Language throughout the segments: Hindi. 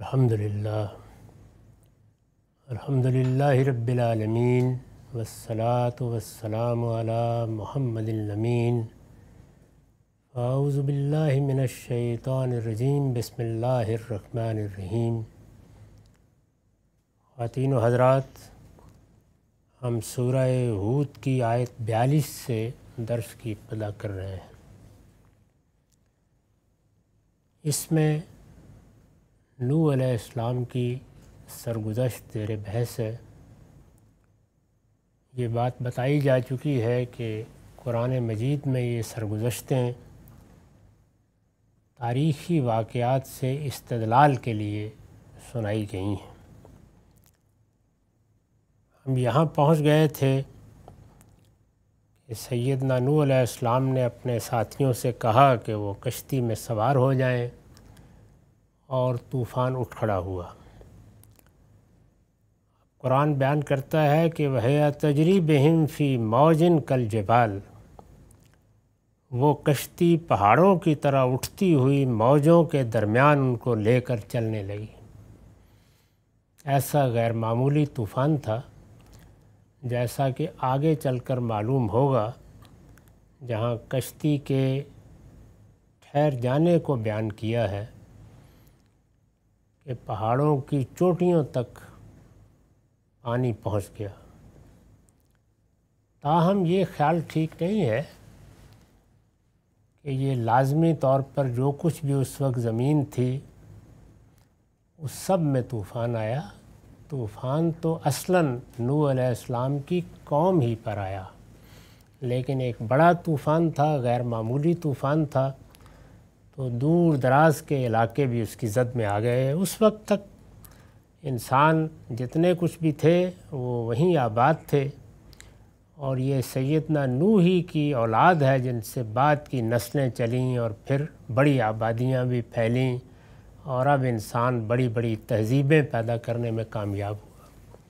अल्हम्दुलिल्लाह अल्हम्दुलिल्लाह रब्बिल आलमीन वस्सलातु वस्सलाम अला मुहम्मदिल अमीन अऊज़ु बिल्लाहि मिनश शैतानिर रजीम बिस्मिल्लाहिर रहमानिर रहीम खातिन हजरात हम सूरह हूद की आयत बयालीस से दर्स की इब्तदा कर रहे हैं इसमें नू अलैहिस्सलाम की सरगुजश्त तेर बहस ये बात बताई जा चुकी है कि कुरान मजीद में ये सरगुजशतें तारीख़ी वाक़ात से इस्तलाल के लिए सुनाई गई हैं हम यहाँ पहुँच गए थे कि सैद नानू इस्लाम ने अपने साथियों से कहा कि वो कश्ती में सवार हो जाएं और तूफ़ान उठ खड़ा हुआ कुरान बयान करता है कि वह तजरी बहम फ़ी मौजिन कल जबाल वो कश्ती पहाड़ों की तरह उठती हुई मौजों के दरमियान उनको लेकर चलने लगी ऐसा गैर मामूली तूफ़ान था जैसा कि आगे चलकर मालूम होगा जहाँ कश्ती के ठहर जाने को बयान किया है कि पहाड़ों की चोटियों तक पानी पहुंच गया ताहम ये ख्याल ठीक नहीं है कि ये लाजमी तौर पर जो कुछ भी उस वक्त ज़मीन थी उस सब में तूफ़ान आया तूफ़ान तो असलन नू अलैहिस्सलाम की कौम ही पर आया लेकिन एक बड़ा तूफ़ान था गैर मामूली तूफ़ान था तो दूर दराज के इलाके भी उसकी जद में आ गए उस वक्त तक इंसान जितने कुछ भी थे वो वहीं आबाद थे और ये सैदना नू ही की औलाद है जिनसे बाद की नस्लें चलीं और फिर बड़ी आबादियाँ भी फैलें और अब इंसान बड़ी बड़ी तहजीबें पैदा करने में कामयाब हुआ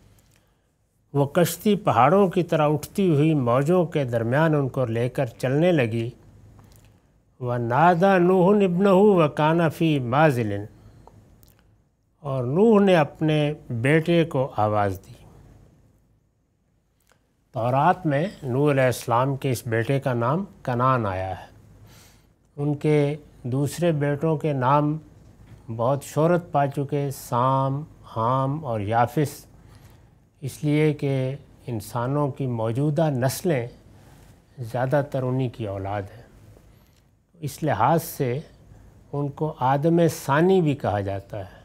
वो कश्ती पहाड़ों की तरह उठती हुई मौजों के दरमियान उनको लेकर चलने लगी व नादा नूह इबन व कानाफ़ी माजिलिन और नूह ने अपने बेटे को आवाज़ दी तौरात में नूह इस्लाम के इस बेटे का नाम कनान आया है उनके दूसरे बेटों के नाम बहुत शोहरत पा चुके साम हाम और याफिस इसलिए कि इंसानों की मौजूदा नस्लें ज़्यादातर उन्हीं की औलाद हैं इस लिहाज से उनको आदम सानी भी कहा जाता है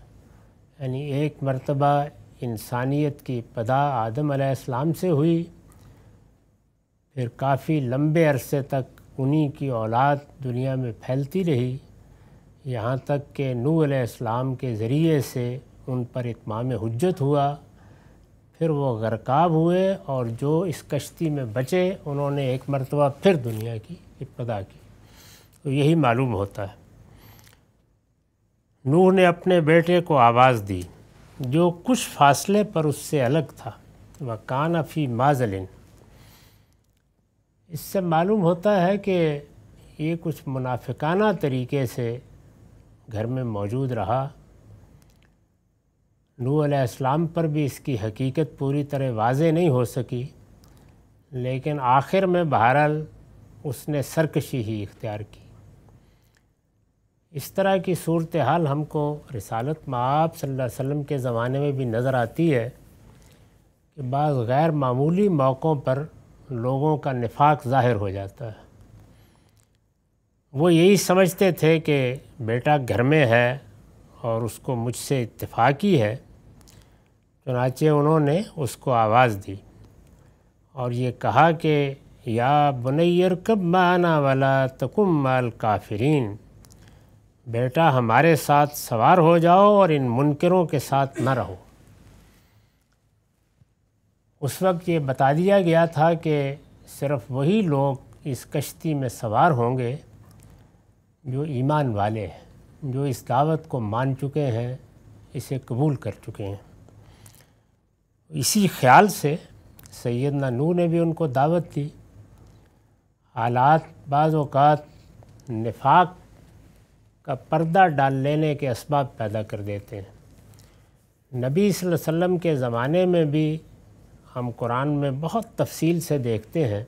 यानी एक मरतबा इंसानियत की पदा आदम आसमाम से हुई फिर काफ़ी लंबे अरसे तक उन्हीं की औलाद दुनिया में फैलती रही यहाँ तक कि नू आसमाम के ज़रिए से उन पर इतमाम हजत हुआ फिर वो गरकाब हुए और जो इस कश्ती में बचे उन्होंने एक मरतबा फिर दुनिया की इब्तदा की तो यही मालूम होता है नूह ने अपने बेटे को आवाज़ दी जो कुछ फासले पर उससे अलग था वह काना फ़ी माजलिन इससे मालूम होता है कि ये कुछ मुनाफिकाना तरीके से घर में मौजूद रहा नू अलैहिस्सलाम पर भी इसकी हकीकत पूरी तरह वाज नहीं हो सकी लेकिन आखिर में बहरहाल उसने सरकशी ही इख्तियार की इस तरह की सूरत हाल हमको रिसालत आप सल्लल्लाहु अलैहि वसल्लम के ज़माने में भी नज़र आती है कि बाज़ गैर मामूली मौक़ों पर लोगों का निफाक ज़ाहिर हो जाता है वो यही समझते थे कि बेटा घर में है और उसको मुझसे इत्तफाक़ी है चुनाचे उन्होंने उसको आवाज़ दी और ये कहा कि या बनैर कब माना वाला तकुम माल काफरीन बेटा हमारे साथ सवार हो जाओ और इन मुनकरों के साथ न रहो उस वक्त ये बता दिया गया था कि सिर्फ़ वही लोग इस कश्ती में सवार होंगे जो ईमान वाले हैं जो इस दावत को मान चुके हैं इसे कबूल कर चुके हैं इसी ख्याल से सैद नू ने भी उनको दावत दी हालात बाज़ात नफाक का पर्दा डाल लेने के इसबाब पैदा कर देते हैं नबी वसम के ज़माने में भी हम कुरान में बहुत तफसील से देखते हैं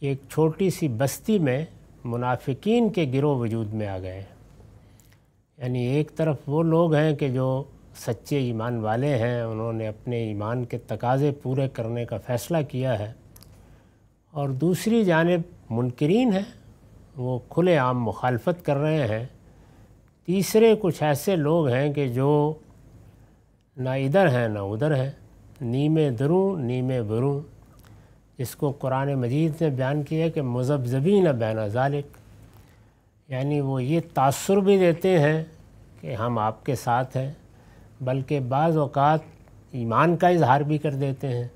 कि एक छोटी सी बस्ती में मुनाफिकीन के गिरोह वजूद में आ गए यानी एक तरफ वो लोग हैं कि जो सच्चे ईमान वाले हैं उन्होंने अपने ईमान के तकाजे पूरे करने का फ़ैसला किया है और दूसरी जानब मुनकरीन हैं वो खुलेआम मुखालफत कर रहे हैं तीसरे कुछ ऐसे लोग हैं कि जो ना इधर हैं ना उधर हैं नीमे दरूँ नीमे बरूँ इसको कुरान मजीद ने बयान किया कि मजबजबी न बैन ज़ालिक यानी वो ये तासर भी देते हैं कि हम आपके साथ हैं बल्कि बाज़ अवत ईमान का इजहार भी कर देते हैं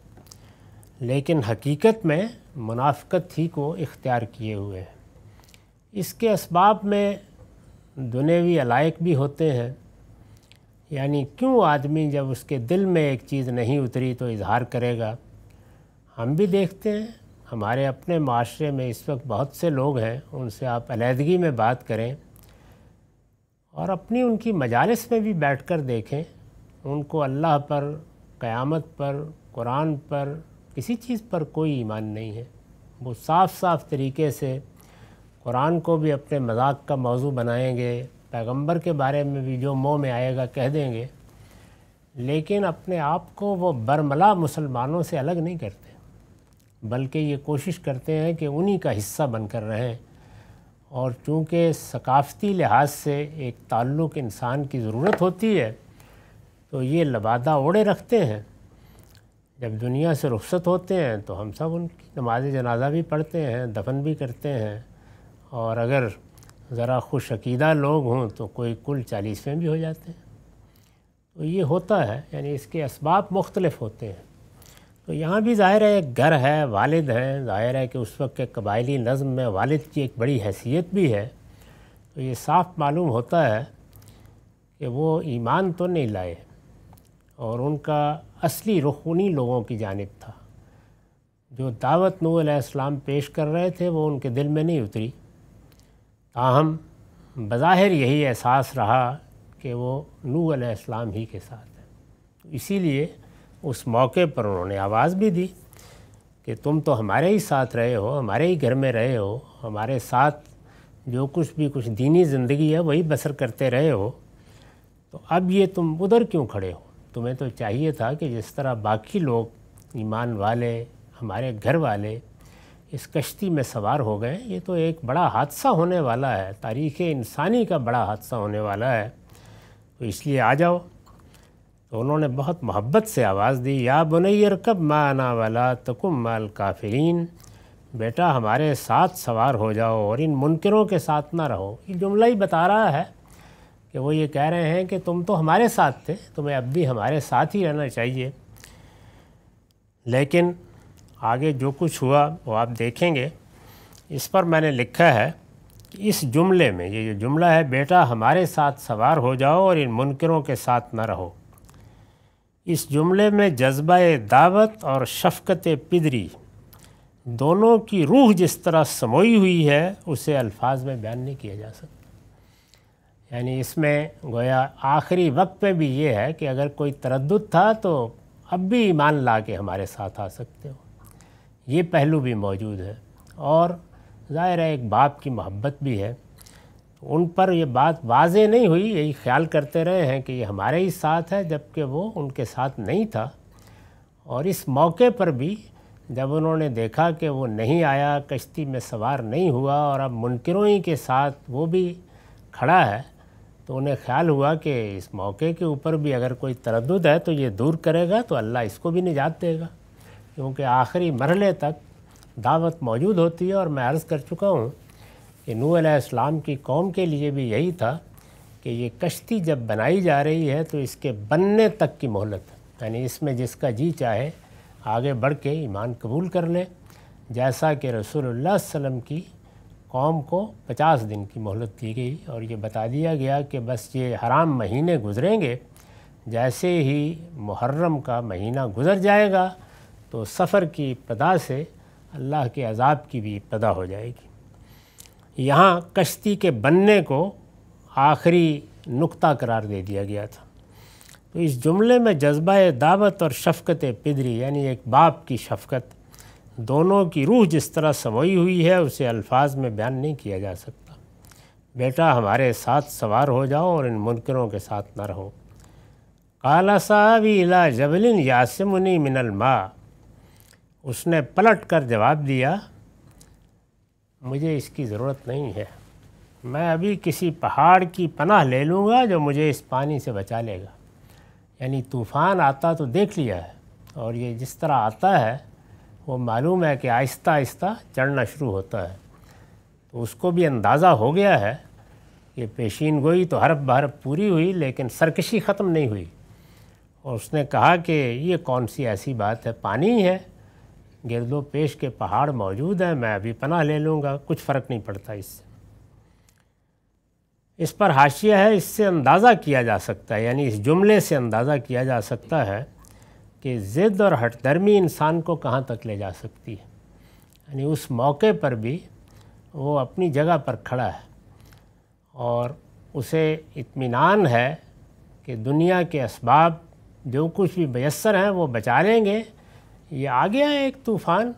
लेकिन हकीकत में मुनाफ्त ही को इख्तियार किए हुए हैं इसके इसबाब में दुनेवी अलायक भी होते हैं यानी क्यों आदमी जब उसके दिल में एक चीज़ नहीं उतरी तो इजहार करेगा हम भी देखते हैं हमारे अपने माशरे में इस वक्त बहुत से लोग हैं उनसे आप अलीहदगी में बात करें और अपनी उनकी मजालस में भी बैठ कर देखें उनको अल्लाह पर क़यामत पर कुरान पर किसी चीज़ पर कोई ईमान नहीं है वो साफ साफ तरीके से कुरान को भी अपने मजाक का मौजू बनाएंगे पैगंबर के बारे में भी जो मुँह में आएगा कह देंगे लेकिन अपने आप को वो बरमला मुसलमानों से अलग नहीं करते बल्कि ये कोशिश करते हैं कि उन्हीं का हिस्सा बनकर रहें और चूँकि सकाफ़ती लिहाज से एक ताल्लुक़ इंसान की ज़रूरत होती है तो ये लबादा ओढ़े रखते हैं जब दुनिया से रुख्सत होते हैं तो हम सब उनकी नमाज जनाजा भी पढ़ते हैं दफन भी करते हैं और अगर ज़रा खुशीदा लोग हों तो कोई कुल चालीसवें भी हो जाते हैं तो ये होता है यानी इसके इसबाब मुख्तलफ होते हैं तो यहाँ भी ज़ाहिर है एक घर है वालिद हैं ज़ाहिर है कि उस वक्त के कबायली नज़म में वालिद की एक बड़ी हैसियत भी है तो ये साफ मालूम होता है कि वो ईमान तो नहीं लाए और उनका असली रुख उन्हीं लोगों की जानब था जो दावत नू इस्लाम पेश कर रहे थे वो उनके दिल में नहीं उतरी ताहम बज़ाहिर यही एहसास रहा कि वो नू अलैहिस्सलाम ही के साथ है इसीलिए उस मौके पर उन्होंने आवाज़ भी दी कि तुम तो हमारे ही साथ रहे हो हमारे ही घर में रहे हो हमारे साथ जो कुछ भी कुछ दीनी ज़िंदगी है वही बसर करते रहे हो तो अब ये तुम उधर क्यों खड़े हो तुम्हें तो चाहिए था कि जिस तरह बाकी लोग ईमान वाले हमारे घर वाले इस कश्ती में सवार हो गए ये तो एक बड़ा हादसा होने वाला है तारीख़ इंसानी का बड़ा हादसा होने वाला है तो इसलिए आ जाओ तो उन्होंने बहुत मोहब्बत से आवाज़ दी या बुनैर कब माना वाला तकुम माल काफिरीन बेटा हमारे साथ सवार हो जाओ और इन मुनकरों के साथ ना रहो ये जुमला ही बता रहा है कि वो ये कह रहे हैं कि तुम तो हमारे साथ थे तुम्हें अब भी हमारे साथ ही रहना चाहिए लेकिन आगे जो कुछ हुआ वो आप देखेंगे इस पर मैंने लिखा है कि इस जुमले में ये जो जुमला है बेटा हमारे साथ सवार हो जाओ और इन मुनकरों के साथ न रहो इस जुमले में जज्बा दावत और शफकत पिदरी दोनों की रूह जिस तरह समोई हुई है उसे अल्फाज में बयान नहीं किया जा सकता यानी इसमें गोया आखिरी वक्त में भी ये है कि अगर कोई तरद था तो अब भी ईमान ला के हमारे साथ आ सकते हो ये पहलू भी मौजूद है और ज़ाहिर है एक बाप की मोहब्बत भी है उन पर ये बात वाज नहीं हुई यही ख्याल करते रहे हैं कि ये हमारे ही साथ है जबकि वो उनके साथ नहीं था और इस मौके पर भी जब उन्होंने देखा कि वो नहीं आया कश्ती में सवार नहीं हुआ और अब मुनकरों ही के साथ वो भी खड़ा है तो उन्हें ख्याल हुआ कि इस मौके के ऊपर भी अगर कोई तरद है तो ये दूर करेगा तो अल्लाह इसको भी निजात देगा क्योंकि आखिरी मरल तक दावत मौजूद होती है और मैं अर्ज़ कर चुका हूँ कि नू इस्लाम की कौम के लिए भी यही था कि ये कश्ती जब बनाई जा रही है तो इसके बनने तक की मोहलत यानी इसमें जिसका जी चाहे आगे बढ़ के ईमान कबूल कर ले जैसा कि रसूलुल्लाह वसम की कौम को पचास दिन की मोहलत दी गई और ये बता दिया गया कि बस ये हराम महीने गुजरेंगे जैसे ही मुहर्रम का महीना गुज़र जाएगा तो सफ़र की इब्तदा से अल्लाह के अजाब की भी इब्तदा हो जाएगी यहाँ कश्ती के बनने को आखिरी नुक्ता करार दे दिया गया था तो इस जुमले में जज्बा दावत और शफ़क़त पिदरी यानी एक बाप की शफ़क़त दोनों की रूह जिस तरह समोई हुई है उसे अल्फाज में बयान नहीं किया जा सकता बेटा हमारे साथ सवार हो जाओ और इन मुनकरों के साथ न रहो काला साहब इला जबलिन यासमुनी मिनल माँ उसने पलट कर जवाब दिया मुझे इसकी ज़रूरत नहीं है मैं अभी किसी पहाड़ की पनाह ले लूँगा जो मुझे इस पानी से बचा लेगा यानी तूफ़ान आता तो देख लिया है और ये जिस तरह आता है वो मालूम है कि आहिस्ता आहिस्ता चढ़ना शुरू होता है तो उसको भी अंदाज़ा हो गया है कि पेशीन गोई तो हरफ बहरफ पूरी हुई लेकिन सरकशी ख़त्म नहीं हुई और उसने कहा कि ये कौन सी ऐसी बात है पानी है गिरदो पेश के पहाड़ मौजूद हैं मैं अभी पनाह ले लूँगा कुछ फ़र्क नहीं पड़ता इससे इस पर हाशिया है इससे अंदाज़ा किया जा सकता है यानी इस जुमले से अंदाज़ा किया जा सकता है कि ज़िद्द और हटदर्मी इंसान को कहाँ तक ले जा सकती है यानी उस मौके पर भी वो अपनी जगह पर खड़ा है और उसे इत्मीनान है कि दुनिया के इसबाब जो कुछ भी मैसर हैं वो बचा लेंगे ये आ गया है एक तूफ़ान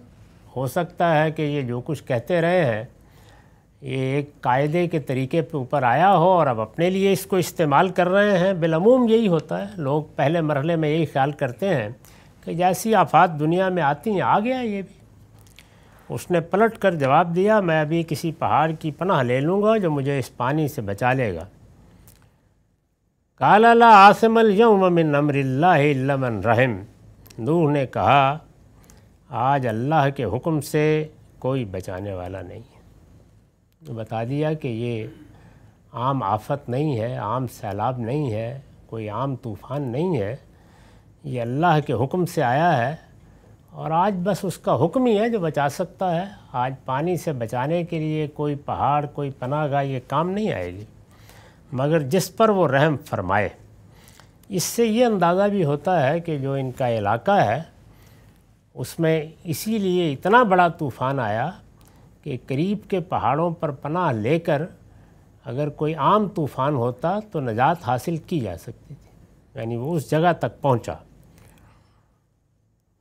हो सकता है कि ये जो कुछ कहते रहे हैं ये एक कायदे के तरीके पे ऊपर आया हो और अब अपने लिए इसको इस्तेमाल कर रहे हैं बिलमूम यही होता है लोग पहले मरहले में यही ख्याल करते हैं कि जैसी आफात दुनिया में आती हैं आ गया ये भी उसने पलट कर जवाब दिया मैं अभी किसी पहाड़ की पनाह ले लूँगा जो मुझे इस पानी से बचा लेगा काला आसमल यौम अमिन अमरिल्ला रहम नूह ने कहा आज अल्लाह के हुक्म से कोई बचाने वाला नहीं है तो बता दिया कि ये आम आफत नहीं है आम सैलाब नहीं है कोई आम तूफ़ान नहीं है ये अल्लाह के हुक्म से आया है और आज बस उसका हुक्म ही है जो बचा सकता है आज पानी से बचाने के लिए कोई पहाड़ कोई पनागा ये काम नहीं आएगी मगर जिस पर वो रहम फरमाए इससे ये अंदाज़ा भी होता है कि जो इनका इलाका है उसमें इसीलिए इतना बड़ा तूफ़ान आया कि करीब के पहाड़ों पर पनाह लेकर अगर कोई आम तूफ़ान होता तो नजात हासिल की जा सकती थी यानी वो उस जगह तक पहुंचा।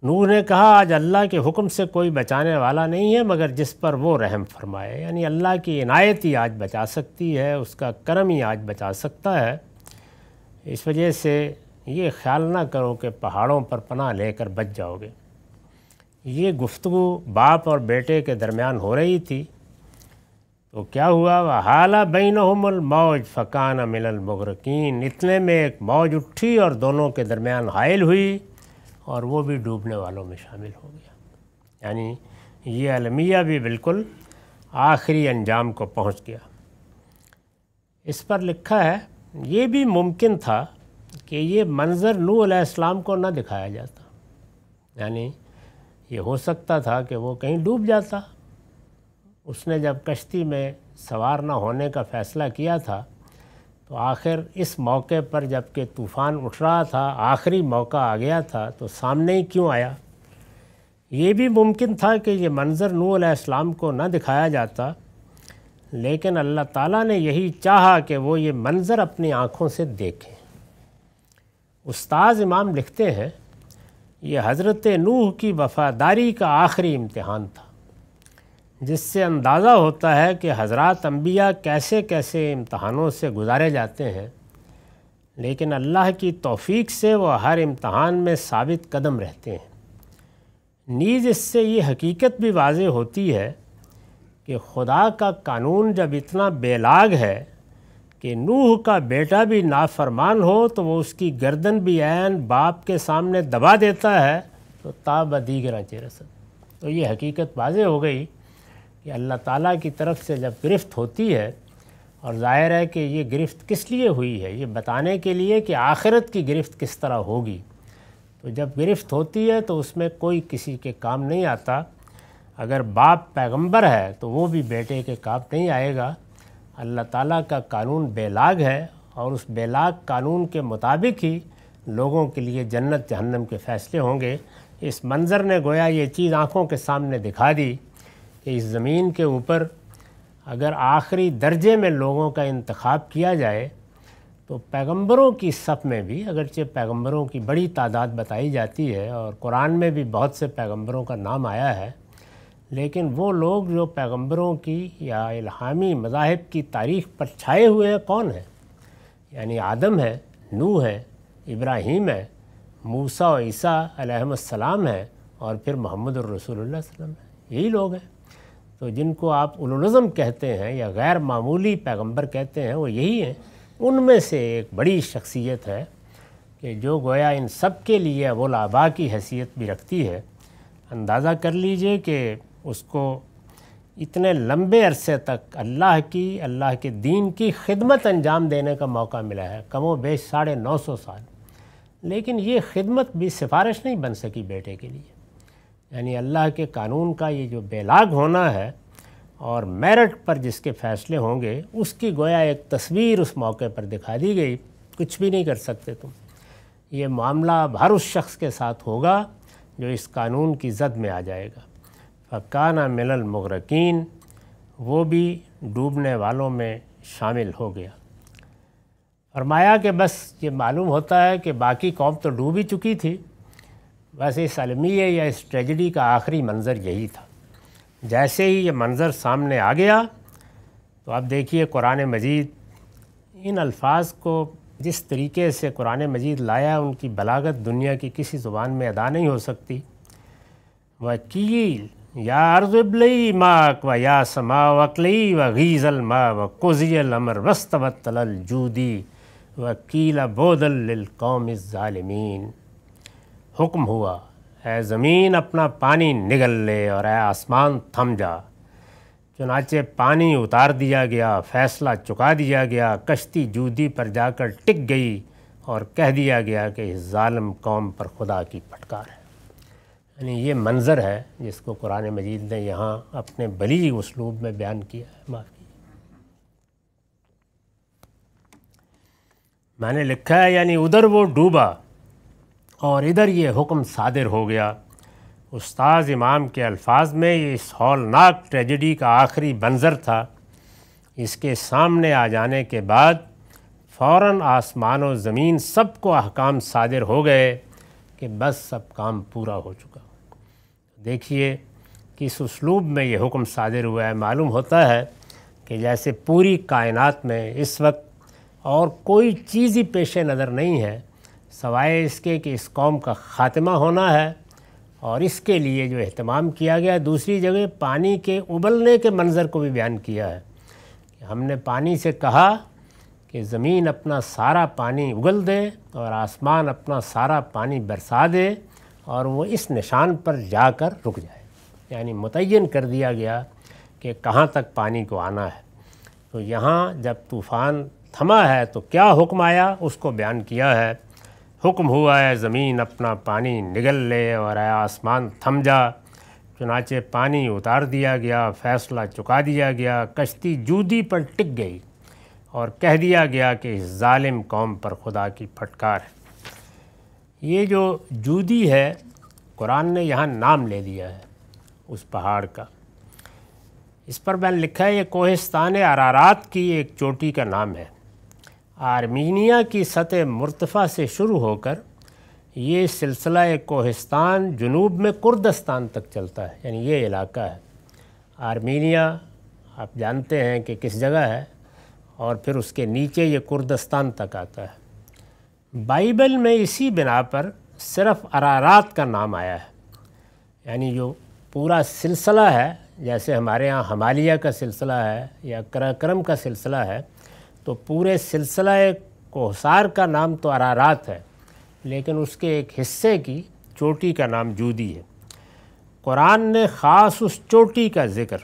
नूह ने कहा आज अल्लाह के हुक्म से कोई बचाने वाला नहीं है मगर जिस पर वो रहम फरमाए यानी अल्लाह की इनायत ही आज बचा सकती है उसका करम ही आज बचा सकता है इस वजह से ये ख्याल ना करो कि पहाड़ों पर पनाह लेकर बच जाओगे ये गुफ्तु बाप और बेटे के दरमियान हो रही थी तो क्या हुआ वह हाला बैन मौज फ़कान मिलल मुगरकिन इतने में एक मौज उठी और दोनों के दरमियान हायल हुई और वो भी डूबने वालों में शामिल हो गया यानी ये अलमिया भी बिल्कुल आखिरी अंजाम को पहुंच गया इस पर लिखा है ये भी मुमकिन था कि ये मंज़र नू इस्लाम को ना दिखाया जाता यानी ये हो सकता था कि वो कहीं डूब जाता उसने जब कश्ती में सवार न होने का फ़ैसला किया था तो आखिर इस मौके पर जबकि तूफ़ान उठ रहा था आखिरी मौका आ गया था तो सामने ही क्यों आया ये भी मुमकिन था कि ये मंज़र नू इस्लाम को ना दिखाया जाता लेकिन अल्लाह ताला ने यही चाहा कि वो ये मंज़र अपनी आँखों से देखें उस्ताज इमाम लिखते हैं ये हज़रत नूह की वफ़ादारी का आखिरी इम्तहान था जिससे अंदाज़ा होता है कि हज़रत अम्बिया कैसे कैसे इम्तहानों से गुजारे जाते हैं लेकिन अल्लाह की तौफीक से वह हर इम्तहान में साबित कदम रहते हैं नीज़ इससे ये हकीकत भी वाज होती है कि खुदा का कानून जब इतना बेलाग है कि नूह का बेटा भी नाफरमान हो तो वो उसकी गर्दन भी ऐन बाप के सामने दबा देता है तो ताब दीगरा चेरसन तो ये हकीकत वाज हो गई कि अल्लाह ताला की तरफ से जब गिरफ्त होती है और ज़ाहिर है कि ये गिरफ्त किस लिए हुई है ये बताने के लिए कि आखिरत की गिरफ्त किस तरह होगी तो जब गिरफ्त होती है तो उसमें कोई किसी के काम नहीं आता अगर बाप पैगंबर है तो वो भी बेटे के काम नहीं आएगा अल्लाह ताला का कानून बेलाग है और उस बेलाग कानून के मुताबिक ही लोगों के लिए जन्नत जहन्नम के फ़ैसले होंगे इस मंज़र ने गोया ये चीज़ आँखों के सामने दिखा दी कि इस ज़मीन के ऊपर अगर आखिरी दर्जे में लोगों का इंतखब किया जाए तो पैगंबरों की सफ़ में भी अगरचे पैगंबरों की बड़ी तादाद बताई जाती है और कुरान में भी बहुत से पैगंबरों का नाम आया है लेकिन वो लोग जो पैगंबरों की या इल्हामी मजाहब की तारीख पर छाए हुए हैं कौन है यानी आदम है नू है इब्राहिम है मूसा और ईसा अलैहिस्सलाम है और फिर मोहम्मद रसूलुल्लाह वसल्लम है यही लोग हैं तो जिनको आप उलज़म कहते हैं या गैर मामूली पैगम्बर कहते हैं वो यही हैं उनमें से एक बड़ी शख्सियत है कि जो गोया इन सब के लिए वो लाबा की हैसियत भी रखती है अंदाज़ा कर लीजिए कि उसको इतने लंबे अरसे तक अल्लाह की अल्लाह के दीन की खिदमत अंजाम देने का मौका मिला है कमो बेश साढ़े नौ सौ साल लेकिन ये खिदमत भी सिफारिश नहीं बन सकी बेटे के लिए यानी अल्लाह के कानून का ये जो बेलाग होना है और मेरिट पर जिसके फ़ैसले होंगे उसकी गोया एक तस्वीर उस मौके पर दिखा दी गई कुछ भी नहीं कर सकते तुम ये मामला हर उस शख्स के साथ होगा जो इस कानून की जद में आ जाएगा फ़काना मिलल मगरकिन वो भी डूबने वालों में शामिल हो गया फरमाया कि बस ये मालूम होता है कि बाकी कौम तो डूब ही चुकी थी बस इस अलमिए या इस ट्रेजडी का आखिरी मंज़र यही था जैसे ही ये मंज़र सामने आ गया तो आप देखिए कुरान मजीद इन अल्फाज को जिस तरीके से कुरान मजीद लाया उनकी बलागत दुनिया की किसी ज़ुबान में अदा नहीं हो सकती वकील यारब माक व या समा व गीज़ल मा व कुजियल अमर वस्तवतल जूदी व कीला बोदल कौम ालमीन हुक्म हुआ ए ज़मीन अपना पानी निगल ले और ए आसमान थम जा चुनाचे पानी उतार दिया गया फैसला चुका दिया गया कश्ती जूदी पर जाकर टिक गई और कह दिया गया कि इस ालम कौम पर खुदा की फटकार है यानी ये मंज़र है जिसको कुरान मजीद ने यहाँ अपने बली उसलूब में बयान किया है की मैंने लिखा है यानी उधर वो डूबा और इधर ये हुक्म सादिर हो गया उस्ताद इमाम के अल्फाज में ये इस हौलनाक ट्रेजडी का आखिरी मंज़र था इसके सामने आ जाने के बाद फ़ौर आसमान व ज़मीन सबको अहकाम सादिर हो गए कि बस सब काम पूरा हो चुका देखिए कि इस उसलूब में ये हुक्म सादिर हुआ है मालूम होता है कि जैसे पूरी कायनात में इस वक्त और कोई चीज़ ही पेश नज़र नहीं है सवाए इसके कि इस कौम का ख़ात्मा होना है और इसके लिए जो अहतमाम किया गया दूसरी जगह पानी के उबलने के मंज़र को भी बयान किया है कि हमने पानी से कहा कि ज़मीन अपना सारा पानी उगल दे और आसमान अपना सारा पानी बरसा दे और वो इस निशान पर जाकर रुक जाए यानी मुतन कर दिया गया कि कहाँ तक पानी को आना है तो यहाँ जब तूफ़ान थमा है तो क्या हुक्म आया उसको बयान किया है हुक्म हुआ है ज़मीन अपना पानी निगल ले और आसमान थम जा चुनाचे पानी उतार दिया गया फैसला चुका दिया गया कश्ती जूदी पर टिक गई और कह दिया गया कि इस ालिम कौम पर खुदा की फटकार है ये जो जूदी है कुरान ने यहाँ नाम ले दिया है उस पहाड़ का इस पर मैंने लिखा है ये कोहिस्तान अरारात की एक चोटी का नाम है आर्मीनिया की सतह मुर्तफ़ा से शुरू होकर ये सिलसिला कोहिस्तान जनूब में कुर्दस्तान तक चलता है यानी ये इलाका है आर्मीनिया आप जानते हैं कि किस जगह है और फिर उसके नीचे ये कुर्दस्तान तक आता है बाइबल में इसी बिना पर सिर्फ अरारात का नाम आया है यानी जो पूरा सिलसिला है जैसे हमारे यहाँ हमालिया का सिलसिला है या कराक्रम का सिलसिला है तो पूरे सिलसिला कोसार का नाम तो अरारात है लेकिन उसके एक हिस्से की चोटी का नाम जूदी है कुरान ने ख़ास उस चोटी का ज़िक्र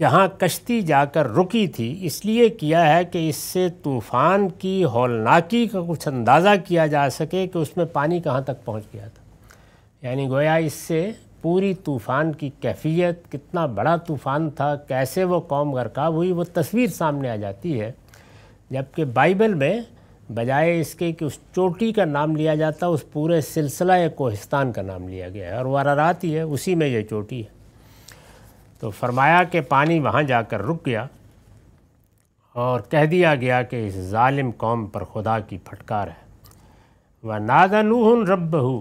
जहाँ कश्ती जाकर रुकी थी इसलिए किया है कि इससे तूफ़ान की हौलनाकी का कुछ अंदाज़ा किया जा सके कि उसमें पानी कहाँ तक पहुँच गया था यानी गोया इससे पूरी तूफ़ान की कैफियत कितना बड़ा तूफ़ान था कैसे वो कौम गरकाब हुई वो तस्वीर सामने आ जाती है जबकि बाइबल में बजाय इसके कि उस चोटी का नाम लिया जाता उस पूरे सिलसिला कोहिस्तान का नाम लिया गया है और वारारात ही है उसी में ये चोटी है तो फरमाया कि पानी वहाँ जाकर रुक गया और कह दिया गया कि इस ालिम कौम पर खुदा की फटकार है व नादनूहन रब हु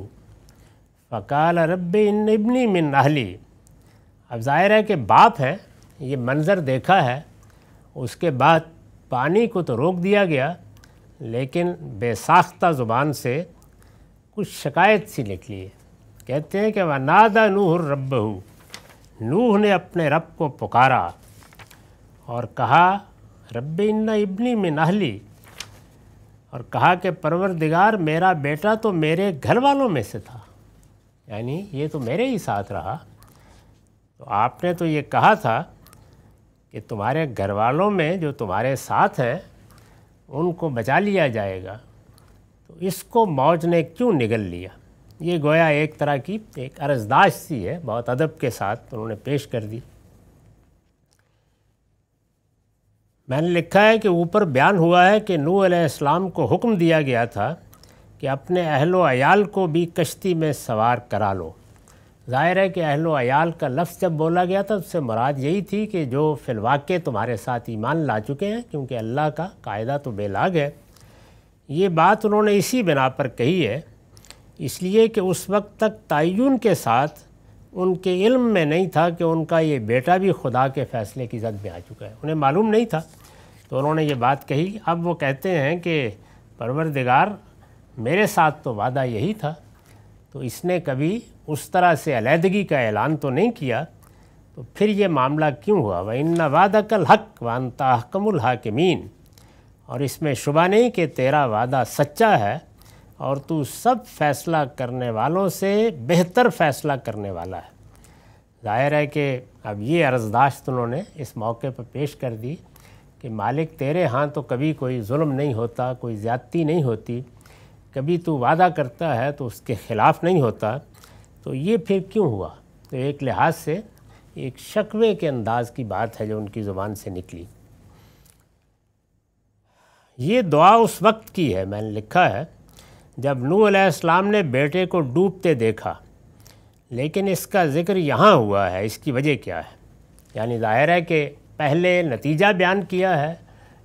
फ़काल रब इन इबनी मिन अहली अब ज़ाहिर है कि बाप है ये मंज़र देखा है उसके बाद पानी को तो रोक दिया गया लेकिन बेसाख्ता ज़ुबान से कुछ शिकायत सी निकली है कहते हैं कि व नादा नूह रब हु नूह ने अपने रब को पुकारा और कहा रब इन्ना इब्नी में नहली और कहा कि परवरदिगार मेरा बेटा तो मेरे घर वालों में से था यानी ये तो मेरे ही साथ रहा तो आपने तो ये कहा था कि तुम्हारे घर वालों में जो तुम्हारे साथ हैं उनको बचा लिया जाएगा तो इसको मौज ने क्यों निगल लिया ये गोया एक तरह की एक अरजदाश सी है बहुत अदब के साथ उन्होंने पेश कर दी मैंने लिखा है कि ऊपर बयान हुआ है कि नू इस्लाम को हुक्म दिया गया था कि अपने अहलो अयाल को भी कश्ती में सवार करा लो ज़ाहिर है कि अहलो अयाल का लफ्ज़ जब बोला गया था उससे मुराद यही थी कि जो फिलवाक़े तुम्हारे साथ ईमान ला चुके हैं क्योंकि अल्लाह का कायदा तो बेलाग है ये बात उन्होंने इसी बिना पर कही है इसलिए कि उस वक्त तक तयन के साथ उनके इल्म में नहीं था कि उनका ये बेटा भी खुदा के फ़ैसले की जद में आ चुका है उन्हें मालूम नहीं था तो उन्होंने ये बात कही अब वो कहते हैं कि परवरदिगार मेरे साथ तो वादा यही था तो इसने कभी उस तरह से अलीहदगी का ऐलान तो नहीं किया तो फिर ये मामला क्यों हुआ व इन कल हक वानता हकमुल हाकिमीन और इसमें शुबा नहीं कि तेरा वादा सच्चा है और तू सब फैसला करने वालों से बेहतर फैसला करने वाला है जाहिर है कि अब ये अर्जदाश्त उन्होंने इस मौके पर पेश कर दी कि मालिक तेरे हाँ तो कभी कोई जुल्म नहीं होता कोई ज़्यादती नहीं होती कभी तू वादा करता है तो उसके ख़िलाफ़ नहीं होता तो ये फिर क्यों हुआ तो एक लिहाज से एक शकवे के अंदाज़ की बात है जो उनकी ज़ुबान से निकली ये दुआ उस वक्त की है मैंने लिखा है जब नू अलैहिस्सलाम ने बेटे को डूबते देखा लेकिन इसका ज़िक्र यहाँ हुआ है इसकी वजह क्या है यानी ज़ाहिर है कि पहले नतीजा बयान किया है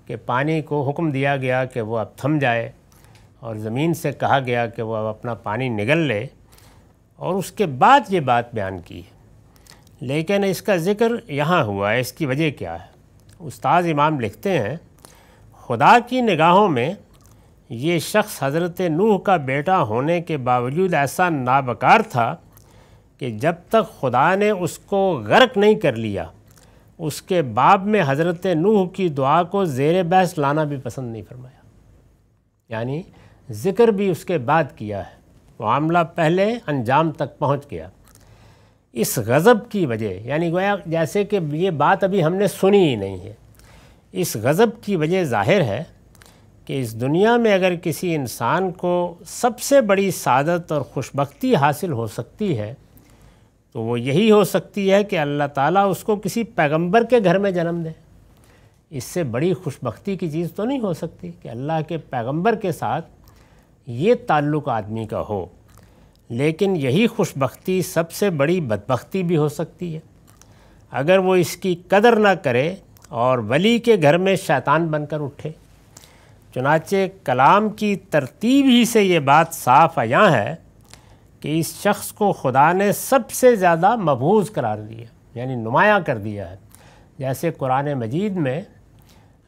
कि पानी को हुक्म दिया गया कि वो अब थम जाए और ज़मीन से कहा गया कि वह अब अपना पानी निगल ले और उसके बाद ये बात बयान की है लेकिन इसका ज़िक्र यहाँ हुआ है इसकी वजह क्या है उस्ताद इमाम लिखते हैं खुदा की निगाहों में ये शख्स हज़रत नूह का बेटा होने के बावजूद ऐसा नाबकार था कि जब तक खुदा ने उसको गर्क नहीं कर लिया उसके बाप में हज़रत नूह की दुआ को ज़ेर बहस लाना भी पसंद नहीं फरमाया यानी ज़िक्र भी उसके बाद किया है मामला पहले अंजाम तक पहुंच गया इस गज़ब की वजह यानी गोया जैसे कि ये बात अभी हमने सुनी ही नहीं है इस गज़ब की वजह ज़ाहिर है कि इस दुनिया में अगर किसी इंसान को सबसे बड़ी सादत और खुशबख्ती हासिल हो सकती है तो वो यही हो सकती है कि अल्लाह ताला उसको किसी पैगंबर के घर में जन्म दे इससे बड़ी खुशबख्ती की चीज़ तो नहीं हो सकती कि अल्लाह के पैगंबर के साथ ये ताल्लुक़ आदमी का हो लेकिन यही खुशबख्ती सबसे बड़ी बदबख्ती भी हो सकती है अगर वो इसकी कदर ना करे और वली के घर में शैतान बनकर उठे चुनाचे कलाम की तरतीब ही से ये बात साफ आया है कि इस शख्स को खुदा ने सबसे ज़्यादा मबूज़ करार दिया यानी नुमाया कर दिया है जैसे कुरान मजीद में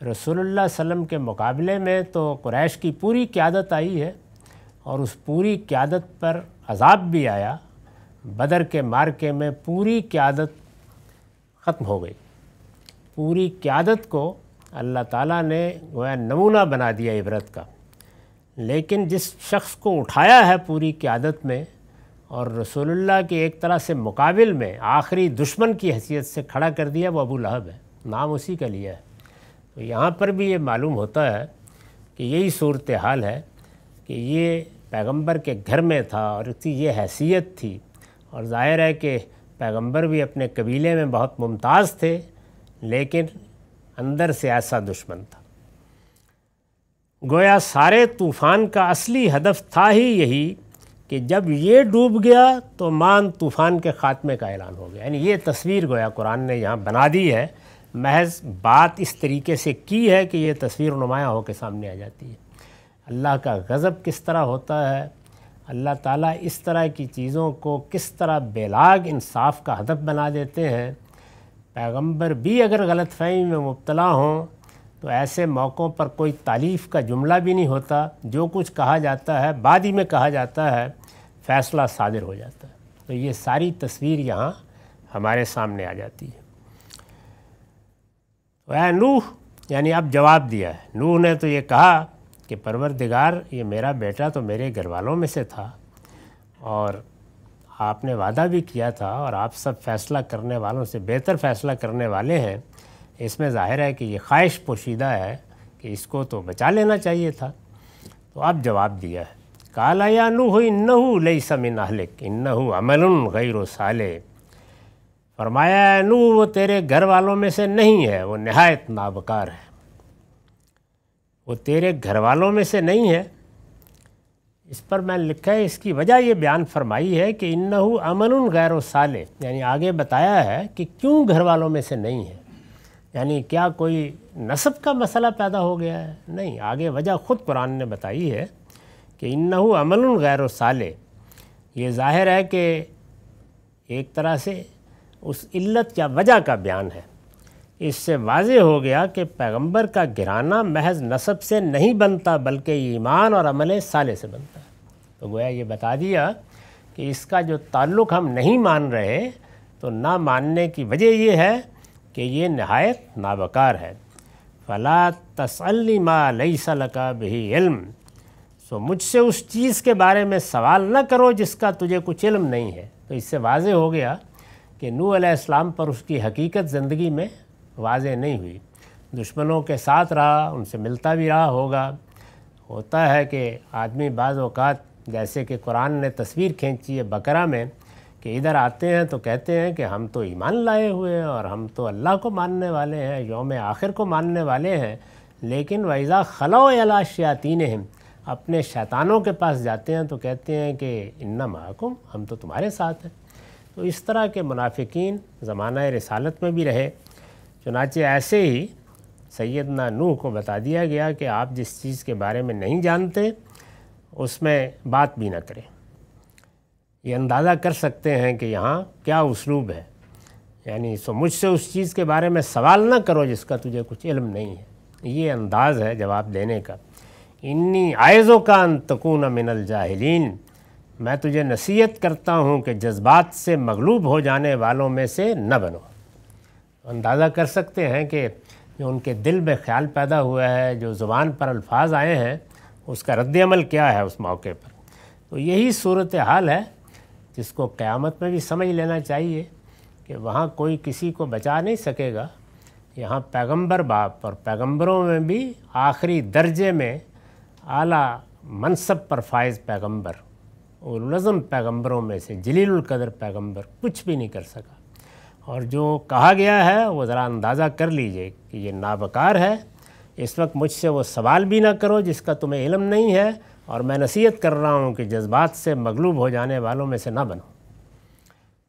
रसूलुल्लाह वसम के मुकाबले में तो क्रैश की पूरी क्यादत आई है और उस पूरी क्यादत पर अजाब भी आया बदर के मार्के में पूरी क्यादत ख़त्म हो गई पूरी क्यादत को अल्लाह ताला ने वह नमूना बना दिया इबरत का लेकिन जिस शख्स को उठाया है पूरी क्यादत में और रसोल्ला के एक तरह से मुकाबिल में आखिरी दुश्मन की हैसियत से खड़ा कर दिया वो अबू लहब है नाम उसी का लिया है तो यहाँ पर भी ये मालूम होता है कि यही सूरत हाल है कि ये पैगंबर के घर में था और इसकी ये हैसियत थी और ज़ाहिर है कि पैगंबर भी अपने कबीले में बहुत मुमताज़ थे लेकिन अंदर से ऐसा दुश्मन था गोया सारे तूफ़ान का असली हदफ था ही यही कि जब ये डूब गया तो मान तूफ़ान के ख़ात्मे का ऐलान हो गया यानी ये तस्वीर गोया कुरान ने यहाँ बना दी है महज बात इस तरीके से की है कि ये तस्वीर नुमाया होकर सामने आ जाती है अल्लाह का गज़ब किस तरह होता है अल्लाह ताला इस तरह की चीज़ों को किस तरह बेलाग इंसाफ का हदफ बना देते हैं पैगंबर भी अगर गलत फहमी में मुबतला हों तो ऐसे मौक़ों पर कोई तारीफ़ का जुमला भी नहीं होता जो कुछ कहा जाता है बाद ही में कहा जाता है फ़ैसला सादिर हो जाता है तो ये सारी तस्वीर यहाँ हमारे सामने आ जाती है वह तो नूह यानी अब जवाब दिया है नूह ने तो ये कहा कि परवरदिगार ये मेरा बेटा तो मेरे घर वालों में से था और आपने वादा भी किया था और आप सब फैसला करने वालों से बेहतर फैसला करने वाले हैं इसमें ज़ाहिर है कि ये ख्वाहिश पोशीदा है कि इसको तो बचा लेना चाहिए था तो आप जवाब दिया है काला या हो इन लई समिन अहलिक इन अमल गैर साले फरमाया नू वो तेरे घर वालों में से नहीं है वो नहायत नाबकार है वो तेरे घर वालों में से नहीं है इस पर मैं लिखा है इसकी वजह ये बयान फरमाई है कि इन्नहू अमन गैर साले यानी आगे बताया है कि क्यों घर वालों में से नहीं है यानी क्या कोई नसब का मसला पैदा हो गया है नहीं आगे वजह ख़ुद कुरान ने बताई है कि इन्नहू अमल गैर साले ये जाहिर है कि एक तरह से उस इल्लत या वजह का बयान है इससे वाज हो गया कि पैगंबर का घराना महज नसब से नहीं बनता बल्कि ईमान और अमल साले से बनता है तो गोया ये बता दिया कि इसका जो ताल्लुक़ हम नहीं मान रहे तो ना मानने की वजह यह है कि ये नहायत नाबकार है फ़ला तसली माँ का भी इल्म सो मुझसे उस चीज़ के बारे में सवाल न करो जिसका तुझे कुछ इल्म नहीं है तो इससे वाज हो गया कि नू इस्लाम पर उसकी हकीकत ज़िंदगी में वाजे नहीं हुई दुश्मनों के साथ रहा उनसे मिलता भी रहा होगा होता है कि आदमी बाज़ात जैसे कि कुरान ने तस्वीर खींची है बकरा में कि इधर आते हैं तो कहते हैं कि हम तो ईमान लाए हुए हैं और हम तो अल्लाह को मानने वाले हैं योम आखिर को मानने वाले हैं लेकिन वैज़ा खलो अला शयातीन अपने शैतानों के पास जाते हैं तो कहते हैं कि इन्ना महकुम हम तो तुम्हारे साथ हैं तो इस तरह के मुनाफिक ज़माना रसालत में भी रहे चुनाचे ऐसे ही सैदना नूह को बता दिया गया कि आप जिस चीज़ के बारे में नहीं जानते उसमें बात भी ना करें ये अंदाज़ा कर सकते हैं कि यहाँ क्या उसलूब है यानी सो मुझसे उस चीज़ के बारे में सवाल ना करो जिसका तुझे कुछ इल्म नहीं है ये अंदाज़ है जवाब देने का इन्नी आयज़ों का अंतकून मिनल जाहलीन मैं तुझे नसीहत करता हूँ कि जज्बात से मगलूब हो जाने वालों में से न बनो अंदाज़ा कर सकते हैं कि जो उनके दिल में ख्याल पैदा हुआ है जो ज़ुबान पर अल्फाज आए हैं उसका रद्दमल क्या है उस मौके पर तो यही सूरत हाल है जिसको क़्यामत में भी समझ लेना चाहिए कि वहाँ कोई किसी को बचा नहीं सकेगा यहाँ पैगंबर बाप और पैगंबरों में भी आखिरी दर्जे में आला मनसब पर फायज़ पैगम्बर और नज़म पैगंबरों में से जलीलकदर पैगंबर कुछ भी नहीं कर सका और जो कहा गया है वो ज़रा अंदाज़ा कर लीजिए कि ये नाबकार है इस वक्त मुझसे वो सवाल भी ना करो जिसका तुम्हें इलम नहीं है और मैं नसीहत कर रहा हूँ कि जज्बात से मगलूब हो जाने वालों में से ना बनो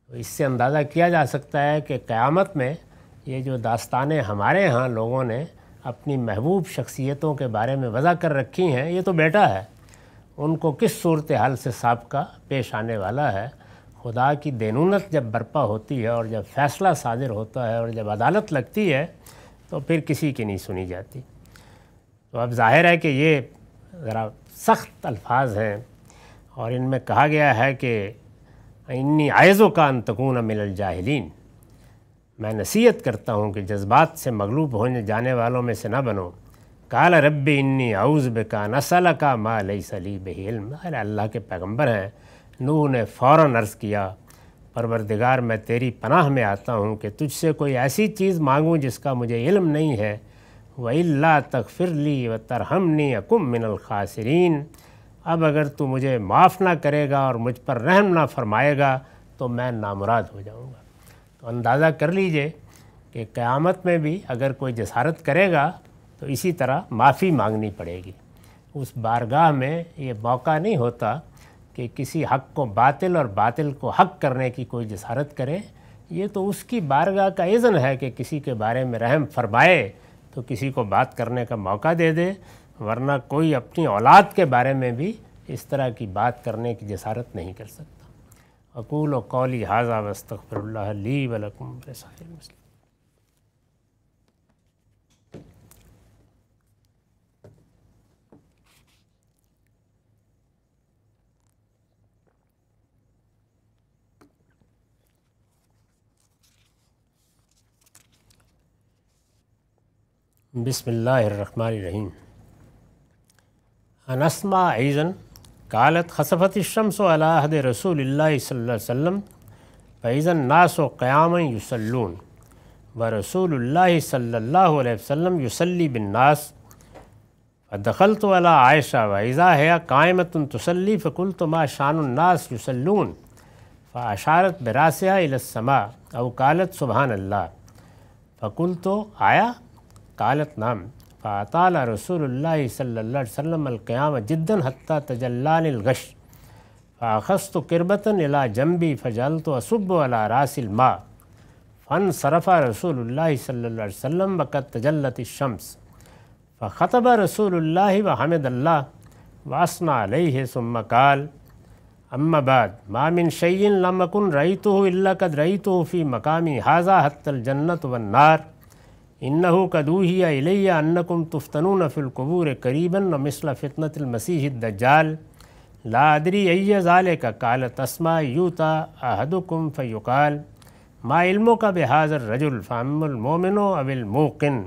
तो इससे अंदाज़ा किया जा सकता है कि क़्यामत में ये जो दास्तान हमारे यहाँ लोगों ने अपनी महबूब शख्सियतों के बारे में वजह कर रखी हैं ये तो बेटा है उनको किस सूरत हाल से सबका पेश आने वाला है खुदा की देनूनत जब बर्पा होती है और जब फैसला साजिर होता है और जब अदालत लगती है तो फिर किसी की नहीं सुनी जाती तो अब जाहिर है कि ये ज़रा सख्त अल्फाज हैं और इनमें कहा गया है कि इन्नी आयज़ों का अंतकून मिलल जाहलीन मैं नसीहत करता हूँ कि जज्बात से मगलूब होने जाने वालों में से ना बनो काल रब्बी इन्नी आउज़ बेका नसल का माँ सली बहिल अल्लाह के पैगम्बर हैं नूह ने फ़ौर अर्ज़ किया परवरदिगार मैं तेरी पनाह में आता हूँ कि तुझसे कोई ऐसी चीज़ मांगूँ जिसका मुझे इल्म नहीं है वल्ला तकफिरली व नी अकुम मिनल खासरीन अब अगर तू मुझे माफ़ ना करेगा और मुझ पर रहम ना फरमाएगा तो मैं नामुराद हो जाऊँगा तो अंदाज़ा कर लीजिए कि क़्यामत में भी अगर कोई जसारत करेगा तो इसी तरह माफ़ी मांगनी पड़ेगी उस बारगाह में ये मौका नहीं होता कि किसी हक को बातिल और बातिल को हक करने की कोई जसारत करे ये तो उसकी बारगाह का इज़न है कि किसी के बारे में रहम फरमाए तो किसी को बात करने का मौका दे दे वरना कोई अपनी औलाद के बारे में भी इस तरह की बात करने की जसारत नहीं कर सकता अकूल व कौली हाजा वस्तफ़रल्ला ली वलकुम मुस्लिम بسم الله الرحمن الرحيم عن أسمع عيزا قالت خسفت الشمس على عهد رسول الله صلى الله عليه وسلم فإذا الناس قياما يصلون ورسول الله صلى الله عليه وسلم يصلي بالناس فدخلت على عائشة وإذا هي قائمة تصلي فقلت ما شان الناس يصلون فأشارت براسها إلى السماء أو قالت سبحان الله فقلت آية कालत नाम फ़ाताल रसूल सल्ला जिद्दन जद्दन हती तजल्लागश फ़ाखस्त किरबतन अला जम्बी फ़जल तो असुब अला रासिल मा फ़न सरफ़ा रसूल सल्ला वसम वक़त तजलत शम्स फ़तब रसूल व हमदल्ला वासना अलह सुम काल अम्माबाद मामिन शयन लमकुन रई तो कद रई फ़ी मकामी हाजा हत्तल जन्नत वन्नार इन्नहु कदूहिया इलैया अन्नकुम तुफ्तनून फ़िलकबूर करीबन मिसल फ़ितनतमसीहद्दजाल लादरी अय्याल का काल तस्मा यूता अहदुकुम फ़युकाल माइल्मों का बेहाजर रजुल फ़ामिलमोमिन अविलमोकिन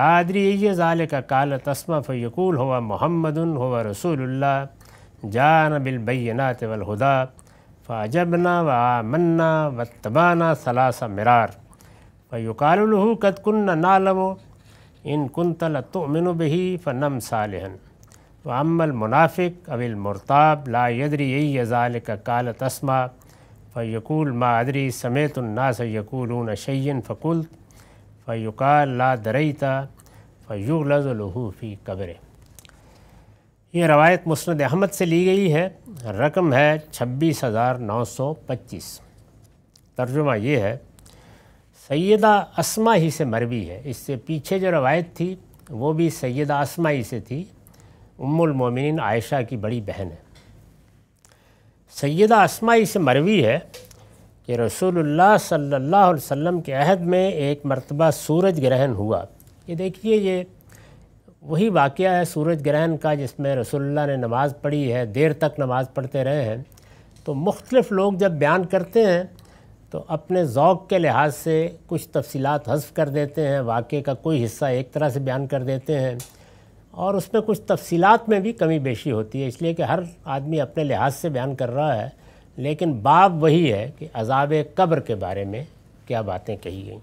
लादरी अय्याल का काल तस्मा फ़यकूल हुआ मोहम्मद हुआ रसूलुल्ला जान बिलबैनात वलहुदा फ़ाजबना व आमन्ना व तबाना सलासा मरार फ़युकालहू कदकुन नालमो इन कुंतल तल तुमिन बही फ़नम सालहन अमल मुनाफिक अविल मुरताब ला यदरी यही यजाल का काल तस्मा फ़यकूल मा अदरी समेत उन्ना यकूलून शैन फ़कुल फ़युकाल ला दरईता फ़युगलजलहू फ़ी कब्र ये रवायत मुस्ंद अहमद से ली गई है रकम है छब्बीस हज़ार नौ सौ पच्चीस तर्जुमा ये है सैदा असमा ही से मरवी है इससे पीछे जो रवायत थी वो भी सैदा असमा ही से थी उम्मुल मोमिन आयशा की बड़ी बहन है सैदा असमा ही से मरवी है कि रसूलुल्लाह सल्लल्लाहु अलैहि वसल्लम के अहद में एक मरतबा सूरज ग्रहण हुआ ये देखिए ये वही वाक़ है सूरज ग्रहण का जिसमें रसोल्ला ने नमाज़ पढ़ी है देर तक नमाज़ पढ़ते रहे हैं तो मुख्तलफ़ लोग जब बयान करते हैं तो अपने ओक़ के लिहाज से कुछ तफसीत हजफ़ कर देते हैं वाक़े का कोई हिस्सा एक तरह से बयान कर देते हैं और उसमें कुछ तफसीत में भी कमी बेशी होती है इसलिए कि हर आदमी अपने लिहाज से बयान कर रहा है लेकिन बाब वही है कि अजाब कब्र के बारे में क्या बातें कही गई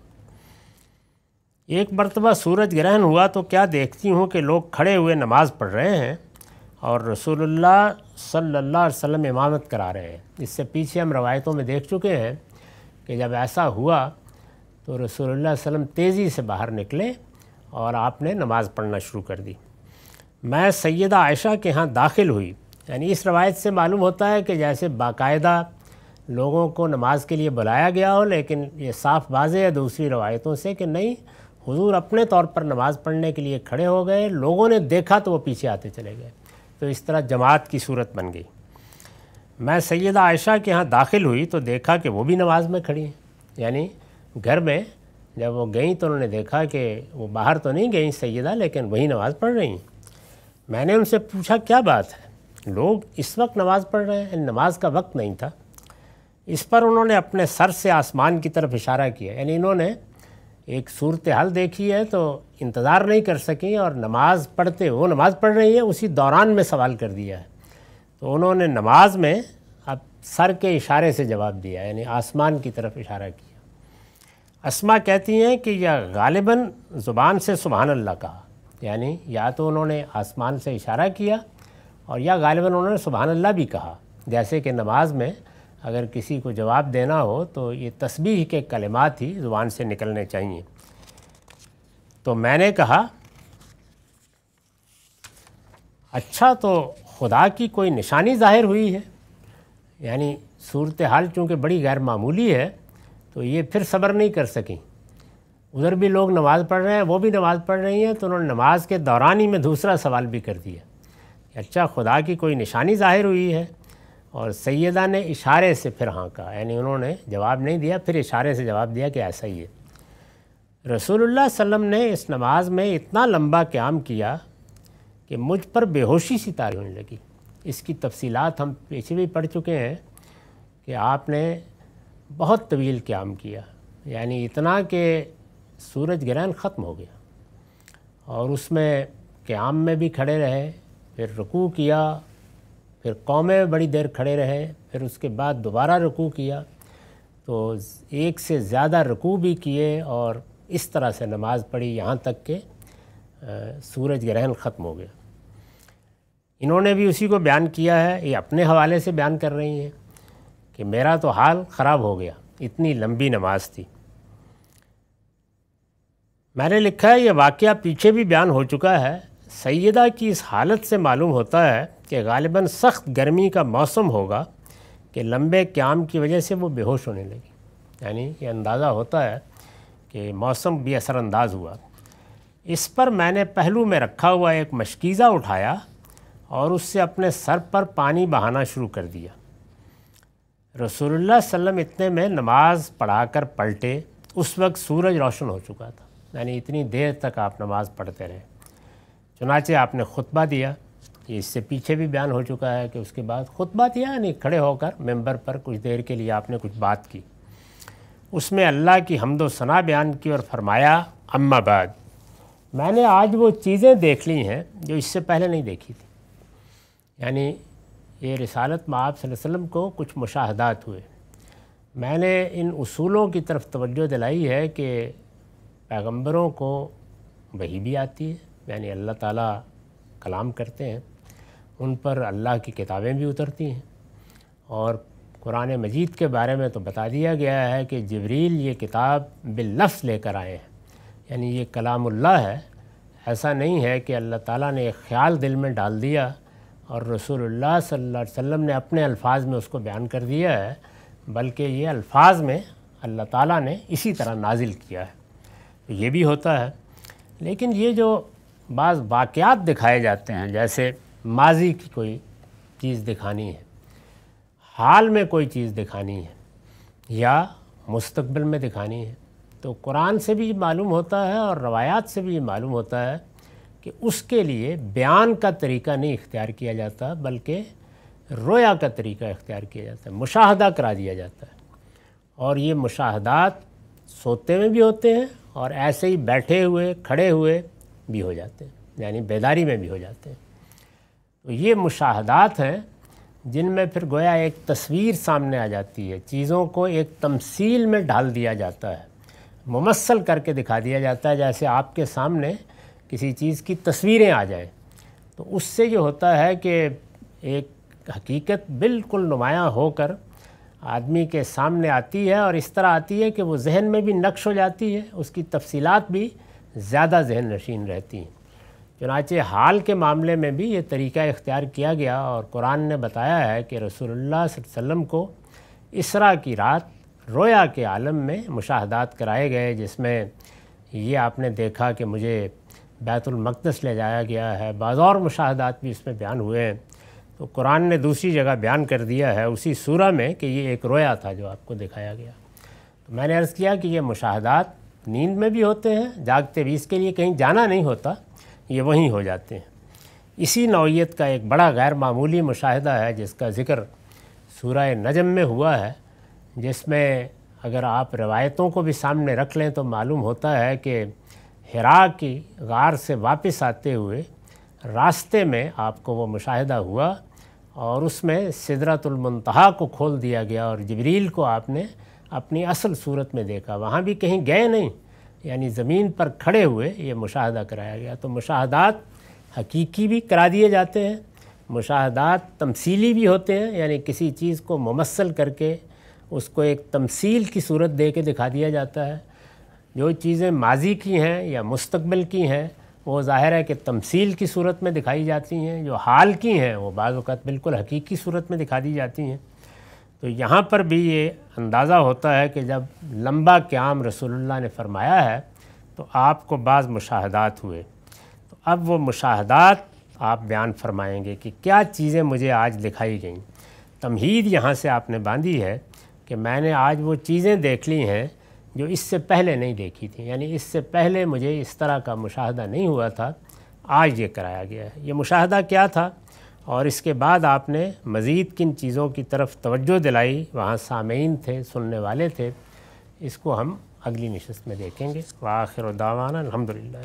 एक मरतबा सूरज ग्रहण हुआ तो क्या देखती हूँ कि लोग खड़े हुए नमाज़ पढ़ रहे हैं और रसूलुल्लाह सल्लल्लाहु अलैहि वसल्लम इमामत करा रहे हैं इससे पीछे हम रवायतों में देख चुके हैं कि जब ऐसा हुआ तो रसोल्ला वसम तेज़ी से बाहर निकले और आपने नमाज़ पढ़ना शुरू कर दी मैं सैदा आयशा के यहाँ दाखिल हुई यानी इस रवायत से मालूम होता है कि जैसे बाकायदा लोगों को नमाज के लिए बुलाया गया हो लेकिन ये साफ वाजे है दूसरी रवायतों से कि नहीं हुजूर अपने तौर पर नमाज़ पढ़ने के लिए खड़े हो गए लोगों ने देखा तो वो पीछे आते चले गए तो इस तरह जमात की सूरत बन गई मैं सैदा आयशा के यहाँ दाखिल हुई तो देखा कि वो भी नमाज में खड़ी हैं यानी घर में जब वो गई तो उन्होंने देखा कि वो बाहर तो नहीं गई सैदा लेकिन वही नमाज़ पढ़ रही हैं मैंने उनसे पूछा क्या बात है लोग इस वक्त नमाज़ पढ़ रहे हैं नमाज का वक्त नहीं था इस पर उन्होंने अपने सर से आसमान की तरफ इशारा किया यानी इन्होंने एक सूरत हाल देखी है तो इंतज़ार नहीं कर सकें और नमाज़ पढ़ते वो नमाज़ पढ़ रही है उसी दौरान में सवाल कर दिया है तो उन्होंने नमाज में अब सर के इशारे से जवाब दिया यानी आसमान की तरफ इशारा किया असमा कहती हैं कि यह गालिबा ज़ुबान से सुबहान अल्लाह कहा यानी या तो उन्होंने आसमान से इशारा किया और या गालिबा उन्होंने सुबहान अल्लाह भी कहा जैसे कि नमाज में अगर किसी को जवाब देना हो तो ये तस्बीह के कलमात ही ज़ुबान से निकलने चाहिए तो मैंने कहा अच्छा तो खुदा की कोई निशानी ज़ाहिर हुई है यानी सूरत हाल चूँकि बड़ी गैर मामूली है तो ये फिर सब्र नहीं कर सकें उधर भी लोग नमाज़ पढ़ रहे हैं वो भी नमाज़ पढ़ रही हैं तो उन्होंने नमाज के दौरान ही में दूसरा सवाल भी कर दिया कि अच्छा खुदा की कोई निशानी ज़ाहिर हुई है और सैदा ने इशारे से फिर हाँ कहा यानी उन्होंने जवाब नहीं दिया फिर इशारे से जवाब दिया कि ऐसा ही है रसूलुल्लाह सल्लम ने इस नमाज में इतना लंबा क्याम किया कि मुझ पर बेहोशी सी तारी होने लगी इसकी तफसीलात हम पीछे भी पढ़ चुके हैं कि आपने बहुत तवील क्याम किया यानी इतना कि सूरज ग्रहण ख़त्म हो गया और उसमें क्याम में भी खड़े रहे फिर रुकू किया फिर कौमे में बड़ी देर खड़े रहे फिर उसके बाद दोबारा रुकू किया तो एक से ज़्यादा रुकू भी किए और इस तरह से नमाज़ पढ़ी यहाँ तक के सूरज ग्रहण ख़त्म हो गया इन्होंने भी उसी को बयान किया है ये अपने हवाले से बयान कर रही हैं कि मेरा तो हाल ख़राब हो गया इतनी लंबी नमाज थी मैंने लिखा है ये वाक़ पीछे भी बयान हो चुका है सैदा की इस हालत से मालूम होता है कि गालिबा सख्त गर्मी का मौसम होगा कि लंबे क्याम की वजह से वो बेहोश होने लगी यानी ये अंदाज़ा होता है कि मौसम भी असरानंदाज हुआ इस पर मैंने पहलू में रखा हुआ एक मशकीज़ा उठाया और उससे अपने सर पर पानी बहाना शुरू कर दिया रसूलुल्लाह सल्लम इतने में नमाज़ पढ़ाकर पलटे उस वक्त सूरज रोशन हो चुका था यानी इतनी देर तक आप नमाज़ पढ़ते रहे चुनाचे आपने खुतबा दिया ये इससे पीछे भी बयान हो चुका है कि उसके बाद खुतबा दिया यानी खड़े होकर मेंबर पर कुछ देर के लिए आपने कुछ बात की उसमें अल्लाह की हमदो सना बयान की और फरमाया अम्माबाद मैंने आज वो चीज़ें देख ली हैं जो इससे पहले नहीं देखी थी यानी ये रिसालत में आप वसम को कुछ मुशाहदात हुए मैंने इन असूलों की तरफ तवज्जो दिलाई है कि पैगम्बरों को वही भी आती है यानी अल्लाह ताला कलाम करते हैं उन पर अल्लाह की किताबें भी उतरती हैं और कुरान मजीद के बारे में तो बता दिया गया है कि जबरील ये किताब बिलफ्स लेकर आए हैं यानी ये कलामुल्ला है ऐसा नहीं है कि अल्लाह ताला ने एक ख्याल दिल में डाल दिया और रसूलुल्लाह सल्लल्लाहु अलैहि वसल्लम ने अपने अल्फाज में उसको बयान कर दिया है बल्कि ये अल्फाज में अल्लाह ताला ने इसी तरह नाजिल किया है तो ये भी होता है लेकिन ये जो बाज़ वाक़ात दिखाए जाते हैं जैसे माजी की कोई चीज़ दिखानी है हाल में कोई चीज़ दिखानी है या मुस्तबिल में दिखानी है तो कुरान से भी मालूम होता है और रवायात से भी मालूम होता है कि उसके लिए बयान का तरीका नहीं इख्तियार किया जाता बल्कि रोया का तरीका इख्तियार किया जाता है मुशाहदा करा दिया जाता है और ये मुशाहदात सोते में भी होते हैं और ऐसे ही बैठे हुए खड़े हुए भी हो जाते हैं यानी बेदारी में भी हो जाते हैं तो ये मुशाहदात हैं जिनमें फिर गोया एक तस्वीर सामने आ जाती है चीज़ों को एक तमसील में ढाल दिया जाता है मुमसल करके दिखा दिया जाता है जैसे आपके सामने किसी चीज़ की तस्वीरें आ जाएं तो उससे जो होता है कि एक हकीकत बिल्कुल नुमायाँ होकर आदमी के सामने आती है और इस तरह आती है कि वो जहन में भी नक्श हो जाती है उसकी तफसीलात भी ज़्यादा जहन नशीन रहती हैं चुनाचे हाल के मामले में भी ये तरीका इख्तियार किया गया और कुरान ने बताया है कि रसूलुल्लाह वसम को इसरा की रात रोया के आलम में मुशाहदात कराए गए जिसमें ये आपने देखा कि मुझे बैतुलमक़दस ले जाया गया है बाज़ और मुशाहदात भी इसमें बयान हुए हैं तो कुरान ने दूसरी जगह बयान कर दिया है उसी सूरह में कि ये एक रोया था जो आपको दिखाया गया तो मैंने अर्ज़ किया कि ये मुशाहदात नींद में भी होते हैं जागते भी इसके लिए कहीं जाना नहीं होता ये वहीं हो जाते हैं इसी नौीयत का एक बड़ा गैर मामूली मुशाहदा है जिसका ज़िक्र सूरह नजम में हुआ है जिसमें अगर आप रवायतों को भी सामने रख लें तो मालूम होता है कि हिरा की गार से वापस आते हुए रास्ते में आपको वो मुशाहिदा हुआ और उसमें सिदरतुलमतहा को खोल दिया गया और जबरील को आपने अपनी असल सूरत में देखा वहाँ भी कहीं गए नहीं यानी ज़मीन पर खड़े हुए ये मुशाहदा कराया गया तो मुशाहदात हकीकी भी करा दिए जाते हैं मुशाहदात तमसीली भी होते हैं यानी किसी चीज़ को ममसल करके उसको एक तमसील की सूरत दे के दिखा दिया जाता है जो चीज़ें माजी की हैं या मुस्तबिल की हैं वो ज़ाहिर है कि तमसील की सूरत में दिखाई जाती हैं जो हाल की हैं वो बाज़त बिल्कुल हकीकी सूरत में दिखा दी जाती हैं तो यहाँ पर भी ये अंदाज़ा होता है कि जब लम्बा क्याम रसूलुल्लाह ने फरमाया है तो आपको बाज़ मुशाहदात हुए तो अब वो मुशाहदात आप बयान फरमाएंगे कि क्या चीज़ें मुझे आज दिखाई गई तमहीद यहाँ से आपने बांधी है कि मैंने आज वो चीज़ें देख ली हैं जो इससे पहले नहीं देखी थी यानी इससे पहले मुझे इस तरह का मुशाहदा नहीं हुआ था आज ये कराया गया है ये मुशाहदा क्या था और इसके बाद आपने मज़ीद किन चीज़ों की तरफ तवज्जो दिलाई वहाँ सामीन थे सुनने वाले थे इसको हम अगली नशस्त में देखेंगे वाखिर दावाना अलहमदिल्ला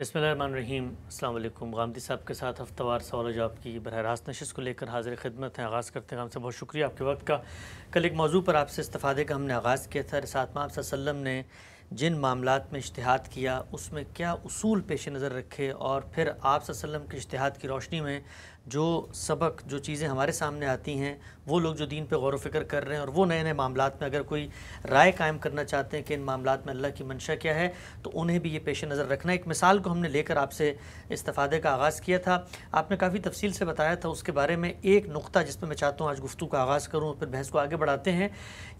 बसमीम अल्लाम गामदी साहब के साथ हफ्तावार सवाल जवाब की बरह रास्त नशस्त को लेकर हाजिर खिदमत हैं आगाज़ करते हैं हमसे बहुत शुक्रिया आपके वक्त का कल एक मौजू पर आपसे इस्तफ़ादे का हमने आगाज़ किया था साथ आप वसम ने जिन मामला में इश्तहाद किया उसमें क्या असूल पेश नज़र रखे और फिर आप के इश्तहाद की रोशनी में जो सबक जो चीज़ें हमारे सामने आती हैं वो लोग जो दीन पे गौर वफ़िक्र कर रहे हैं और वो नए नए मामला में अगर कोई राय कायम करना चाहते हैं कि इन मामला में अल्लाह की मंशा क्या है तो उन्हें भी ये पेश नज़र रखना एक मिसाल को हमने लेकर आपसे इस्तफ़ादे का आगाज़ किया था आपने काफ़ी तफसील से बताया था उसके बारे में एक नुकता जिस पर मैं चाहता हूँ आज गुफ्तु का आगाज़ करूँ फिर बहस को आगे बढ़ाते हैं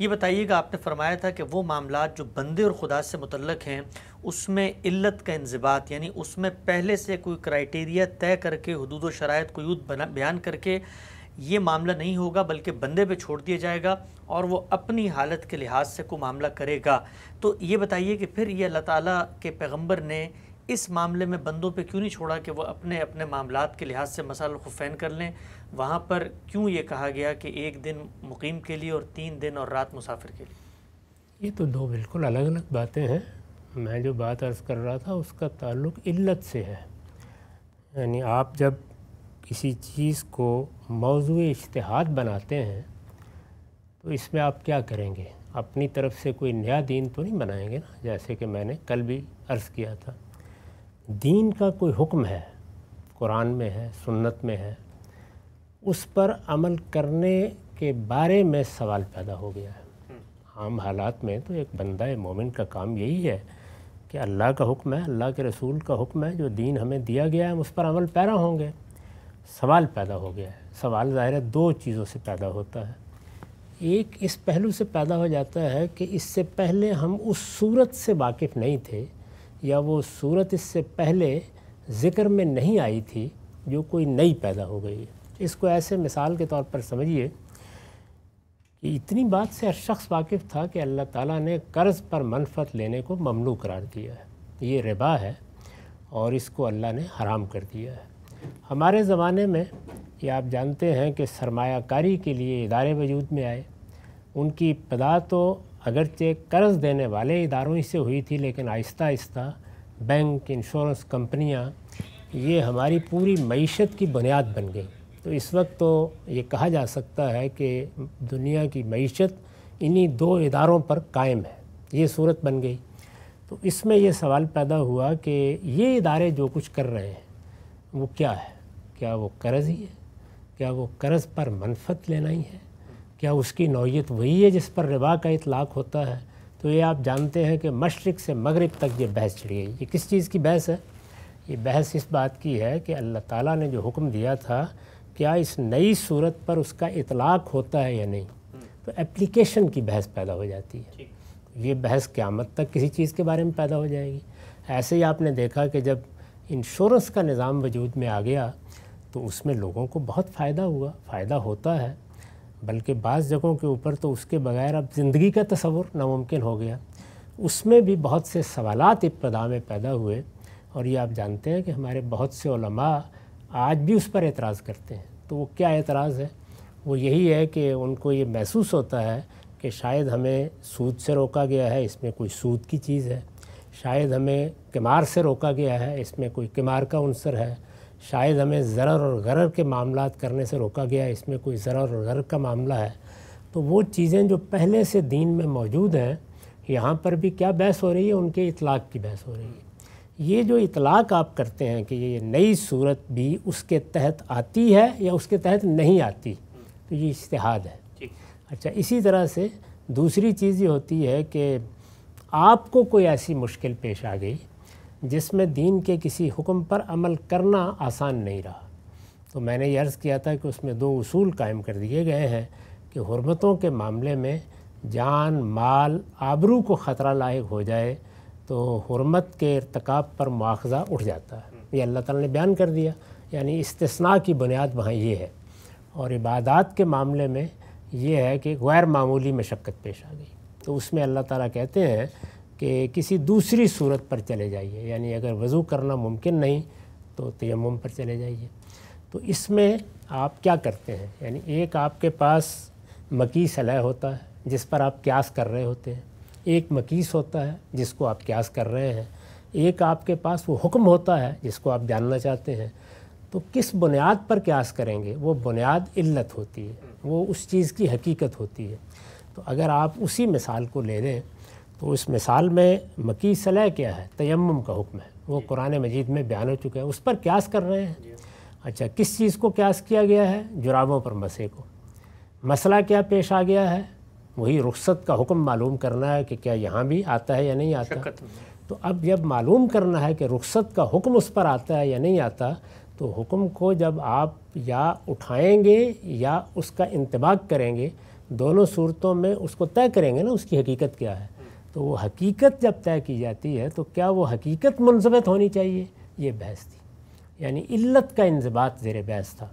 ये बताइएगा आपने फरमाया था कि वो मामला जो बंदे और खुदा से मुतलक हैं उसमें इल्लत का इंजबात यानी उसमें पहले से कोई क्राइटेरिया तय करके हदूद व शरात को बयान करके ये मामला नहीं होगा बल्कि बंदे पे छोड़ दिया जाएगा और वो अपनी हालत के लिहाज से को मामला करेगा तो ये बताइए कि फिर ये अल्लाह ताला के पैगंबर ने इस मामले में बंदों पे क्यों नहीं छोड़ा कि वो अपने अपने मामला के लिहाज से मसाल खुफैन कर लें वहाँ पर क्यों ये कहा गया कि एक दिन मुकीम के लिए और तीन दिन और रात मुसाफिर के लिए ये तो दो बिल्कुल अलग अलग बातें हैं मैं जो बात अर्ज़ कर रहा था उसका ताल्लुक इल्लत से है यानी आप जब किसी चीज़ को मौजू इश्तहाद बनाते हैं तो इसमें आप क्या करेंगे अपनी तरफ से कोई नया दीन तो नहीं बनाएंगे ना जैसे कि मैंने कल भी अर्ज़ किया था दीन का कोई हुक्म है कुरान में है सुन्नत में है उस पर अमल करने के बारे में सवाल पैदा हो गया है आम हालात में तो एक बंदा मोमिन का काम यही है कि अल्लाह का हुक्म है अल्लाह के रसूल का हुक्म है जो दीन हमें दिया गया है उस पर अमल पैरा होंगे सवाल पैदा हो गया है सवाल ज़ाहिर है दो चीज़ों से पैदा होता है एक इस पहलू से पैदा हो जाता है कि इससे पहले हम उस सूरत से वाकिफ़ नहीं थे या वो सूरत इससे पहले ज़िक्र में नहीं आई थी जो कोई नई पैदा हो गई है इसको ऐसे मिसाल के तौर पर समझिए कि इतनी बात से हर शख्स वाकिफ़ था कि अल्लाह ताला ने कर्ज़ पर मनफत लेने को ममनू करार दिया है ये रिबा है और इसको अल्लाह ने हराम कर दिया है हमारे ज़माने में ये आप जानते हैं कि सरमाकारी के लिए इदारे वजूद में आए उनकी इब्तदा तो अगरचे कर्ज़ देने वाले इदारों से हुई थी लेकिन आहिस्ता आहिस्ता बैंक इंश्योरेंस कंपनियाँ ये हमारी पूरी मीशत की बुनियाद बन गई तो इस वक्त तो ये कहा जा सकता है कि दुनिया की मीशत इन्हीं दो इदारों पर कायम है ये सूरत बन गई तो इसमें यह सवाल पैदा हुआ कि ये इदारे जो कुछ कर रहे हैं वो क्या है क्या वो कर्ज़ ही है क्या वो कर्ज़ पर मनफत लेना ही है क्या उसकी नौीयत वही है जिस पर रिबा का इतलाक़ होता है तो ये आप जानते हैं कि मशरक़ से मगरब तक ये बहस चढ़ी है ये किस चीज़ की बहस है ये बहस इस बात की है कि अल्लाह ताला ने जो हुक्म दिया था क्या इस नई सूरत पर उसका इतलाक़ होता है या नहीं तो एप्लीकेशन की बहस पैदा हो जाती है ये बहस क़्यामत तक किसी चीज़ के बारे में पैदा हो जाएगी ऐसे ही आपने देखा कि जब इंश्योरेंस का निज़ाम वजूद में आ गया तो उसमें लोगों को बहुत फ़ायदा हुआ फ़ायदा होता है बल्कि बाज़ जगहों के ऊपर तो उसके बगैर अब ज़िंदगी का तस्वुर नामुमकिन हो गया उसमें भी बहुत से सवाल इब्तदा में पैदा हुए और ये आप जानते हैं कि हमारे बहुत से आज भी उस पर एतराज़ करते हैं तो वो क्या एतराज़ है वो यही है कि उनको ये महसूस होता है कि शायद हमें सूद से रोका गया है इसमें कोई सूद की चीज़ है शायद हमें किमार से रोका गया है इसमें कोई किमार का अनसर है शायद हमें ज़रर और गरर के मामला करने से रोका गया है इसमें कोई ज़रर और गरर का मामला है तो वो चीज़ें जो पहले से दीन में मौजूद हैं यहाँ पर भी क्या बहस हो रही है उनके इतलाक़ की बहस हो रही है ये जो इतलाक़ आप करते हैं कि ये नई सूरत भी उसके तहत आती है या उसके तहत नहीं आती तो ये इश्तहाद है अच्छा इसी तरह से दूसरी चीज़ ये होती है कि आपको कोई ऐसी मुश्किल पेश आ गई जिसमें दीन के किसी हुक्म पर अमल करना आसान नहीं रहा तो मैंने ये अर्ज़ किया था कि उसमें दो उसूल कायम कर दिए गए हैं कि हरमतों के मामले में जान माल आबरू को ख़तरा लायक हो जाए तो हरमत के इरतकाब पर मुआज़ा उठ जाता है ये अल्लाह ताला ने बयान कर दिया यानी इस्तना की बुनियाद वहाँ ये है और इबादत के मामले में ये है कि गैर मामूली मशक्क़त पेश आ गई तो उसमें अल्लाह ताला कहते हैं कि किसी दूसरी सूरत पर चले जाइए यानी अगर वज़ू करना मुमकिन नहीं तो तयम पर चले जाइए तो इसमें आप क्या करते हैं यानी एक आपके पास मकीस अलह होता है जिस पर आप क्यास कर रहे होते हैं एक मकीस होता है जिसको आप क्यास कर रहे हैं एक आपके पास वो हुक्म होता है जिसको आप जानना चाहते हैं तो किस बुनियाद पर क्यास करेंगे वो बुनियाद इल्लत होती है वो उस चीज़ की हकीकत होती है तो अगर आप उसी मिसाल को ले लें तो उस मिसाल में मकी सलह क्या है तयम का हुक्म है वो कुरान मजीद में बयान हो चुका है उस पर क्यास कर रहे हैं अच्छा किस चीज़ को क्यास किया गया है जुराबों पर मसे को मसला क्या पेश आ गया है वही रुख्सत का हुक्म मालूम करना है कि क्या यहाँ भी आता है या नहीं आता तो अब जब मालूम करना है कि रुख्सत का हुक्म उस पर आता है या नहीं आता तो हुक्म को जब आप या उठाएंगे या उसका इंतबाक करेंगे दोनों सूरतों में उसको तय करेंगे ना उसकी हकीकत क्या है तो वो हकीकत जब तय की जाती है तो क्या वो हकीकत मुनसबत होनी चाहिए ये बहस थी यानी इल्लत का इंजबात ज़ेर बहस था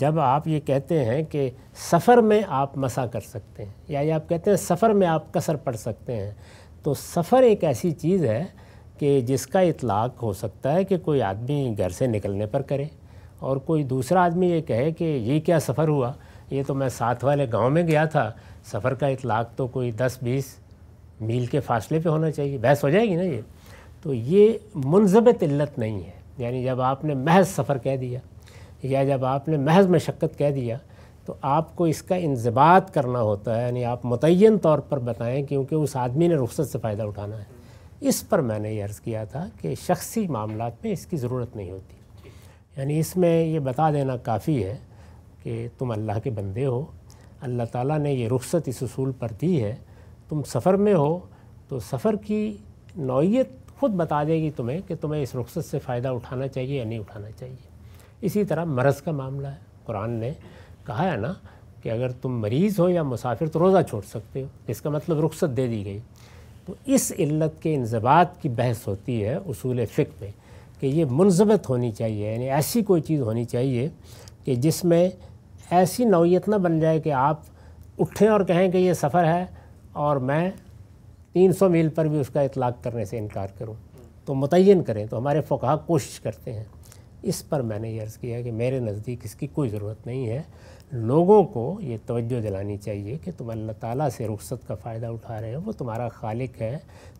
जब आप ये कहते हैं कि सफ़र में आप मसा कर सकते हैं या आप कहते हैं सफ़र में आप कसर पड़ सकते हैं तो सफ़र एक ऐसी चीज़ है कि जिसका इतलाक़ हो सकता है कि कोई आदमी घर से निकलने पर करे और कोई दूसरा आदमी ये कहे कि ये क्या सफ़र हुआ ये तो मैं साथ वाले गांव में गया था सफ़र का इतलाक तो कोई दस बीस मील के फासले पे होना चाहिए बहस हो जाएगी ना ये तो ये मुनजबत तिल्लत नहीं है यानी जब आपने महज सफ़र कह दिया या जब आपने महज मशक्क़त कह दिया तो आपको इसका इंजबात करना होता है यानी आप मुतन तौर पर बताएं क्योंकि उस आदमी ने रुख्सत से फ़ायदा उठाना है इस पर मैंने ये अर्ज़ किया था कि शख्सी मामला में इसकी ज़रूरत नहीं होती यानी इसमें ये बता देना काफ़ी है कि तुम अल्लाह के बंदे हो अल्लाह ताला ने ये रुख्सत इस असूल पर दी है तुम सफ़र में हो तो सफ़र की नौीयत ख़ुद बता देगी तुम्हें कि तुम्हें इस रुख्सत से फ़ायदा उठाना चाहिए या नहीं उठाना चाहिए इसी तरह मरज़ का मामला है कुरान ने कहा है ना कि अगर तुम मरीज़ हो या मुसाफिर तो रोज़ा छोड़ सकते हो इसका मतलब रुख्सत दे दी गई तो इस इल्लत के इंजबात की बहस होती है असूल फ़िक में कि ये मुनजबत होनी चाहिए यानी ऐसी कोई चीज़ होनी चाहिए कि जिसमें ऐसी नौीयत ना बन जाए कि आप उठें और कहें कि ये सफ़र है और मैं 300 मील पर भी उसका इतलाक़ करने से इनकार करूं तो मुतन करें तो हमारे फ़ुका कोशिश करते हैं इस पर मैंने ये अर्ज़ किया कि मेरे नज़दीक इसकी कोई ज़रूरत नहीं है लोगों को ये तवज्जो दिलानी चाहिए कि तुम अल्लाह ताला से रुखसत का फ़ायदा उठा रहे हो वो तुम्हारा खालिक है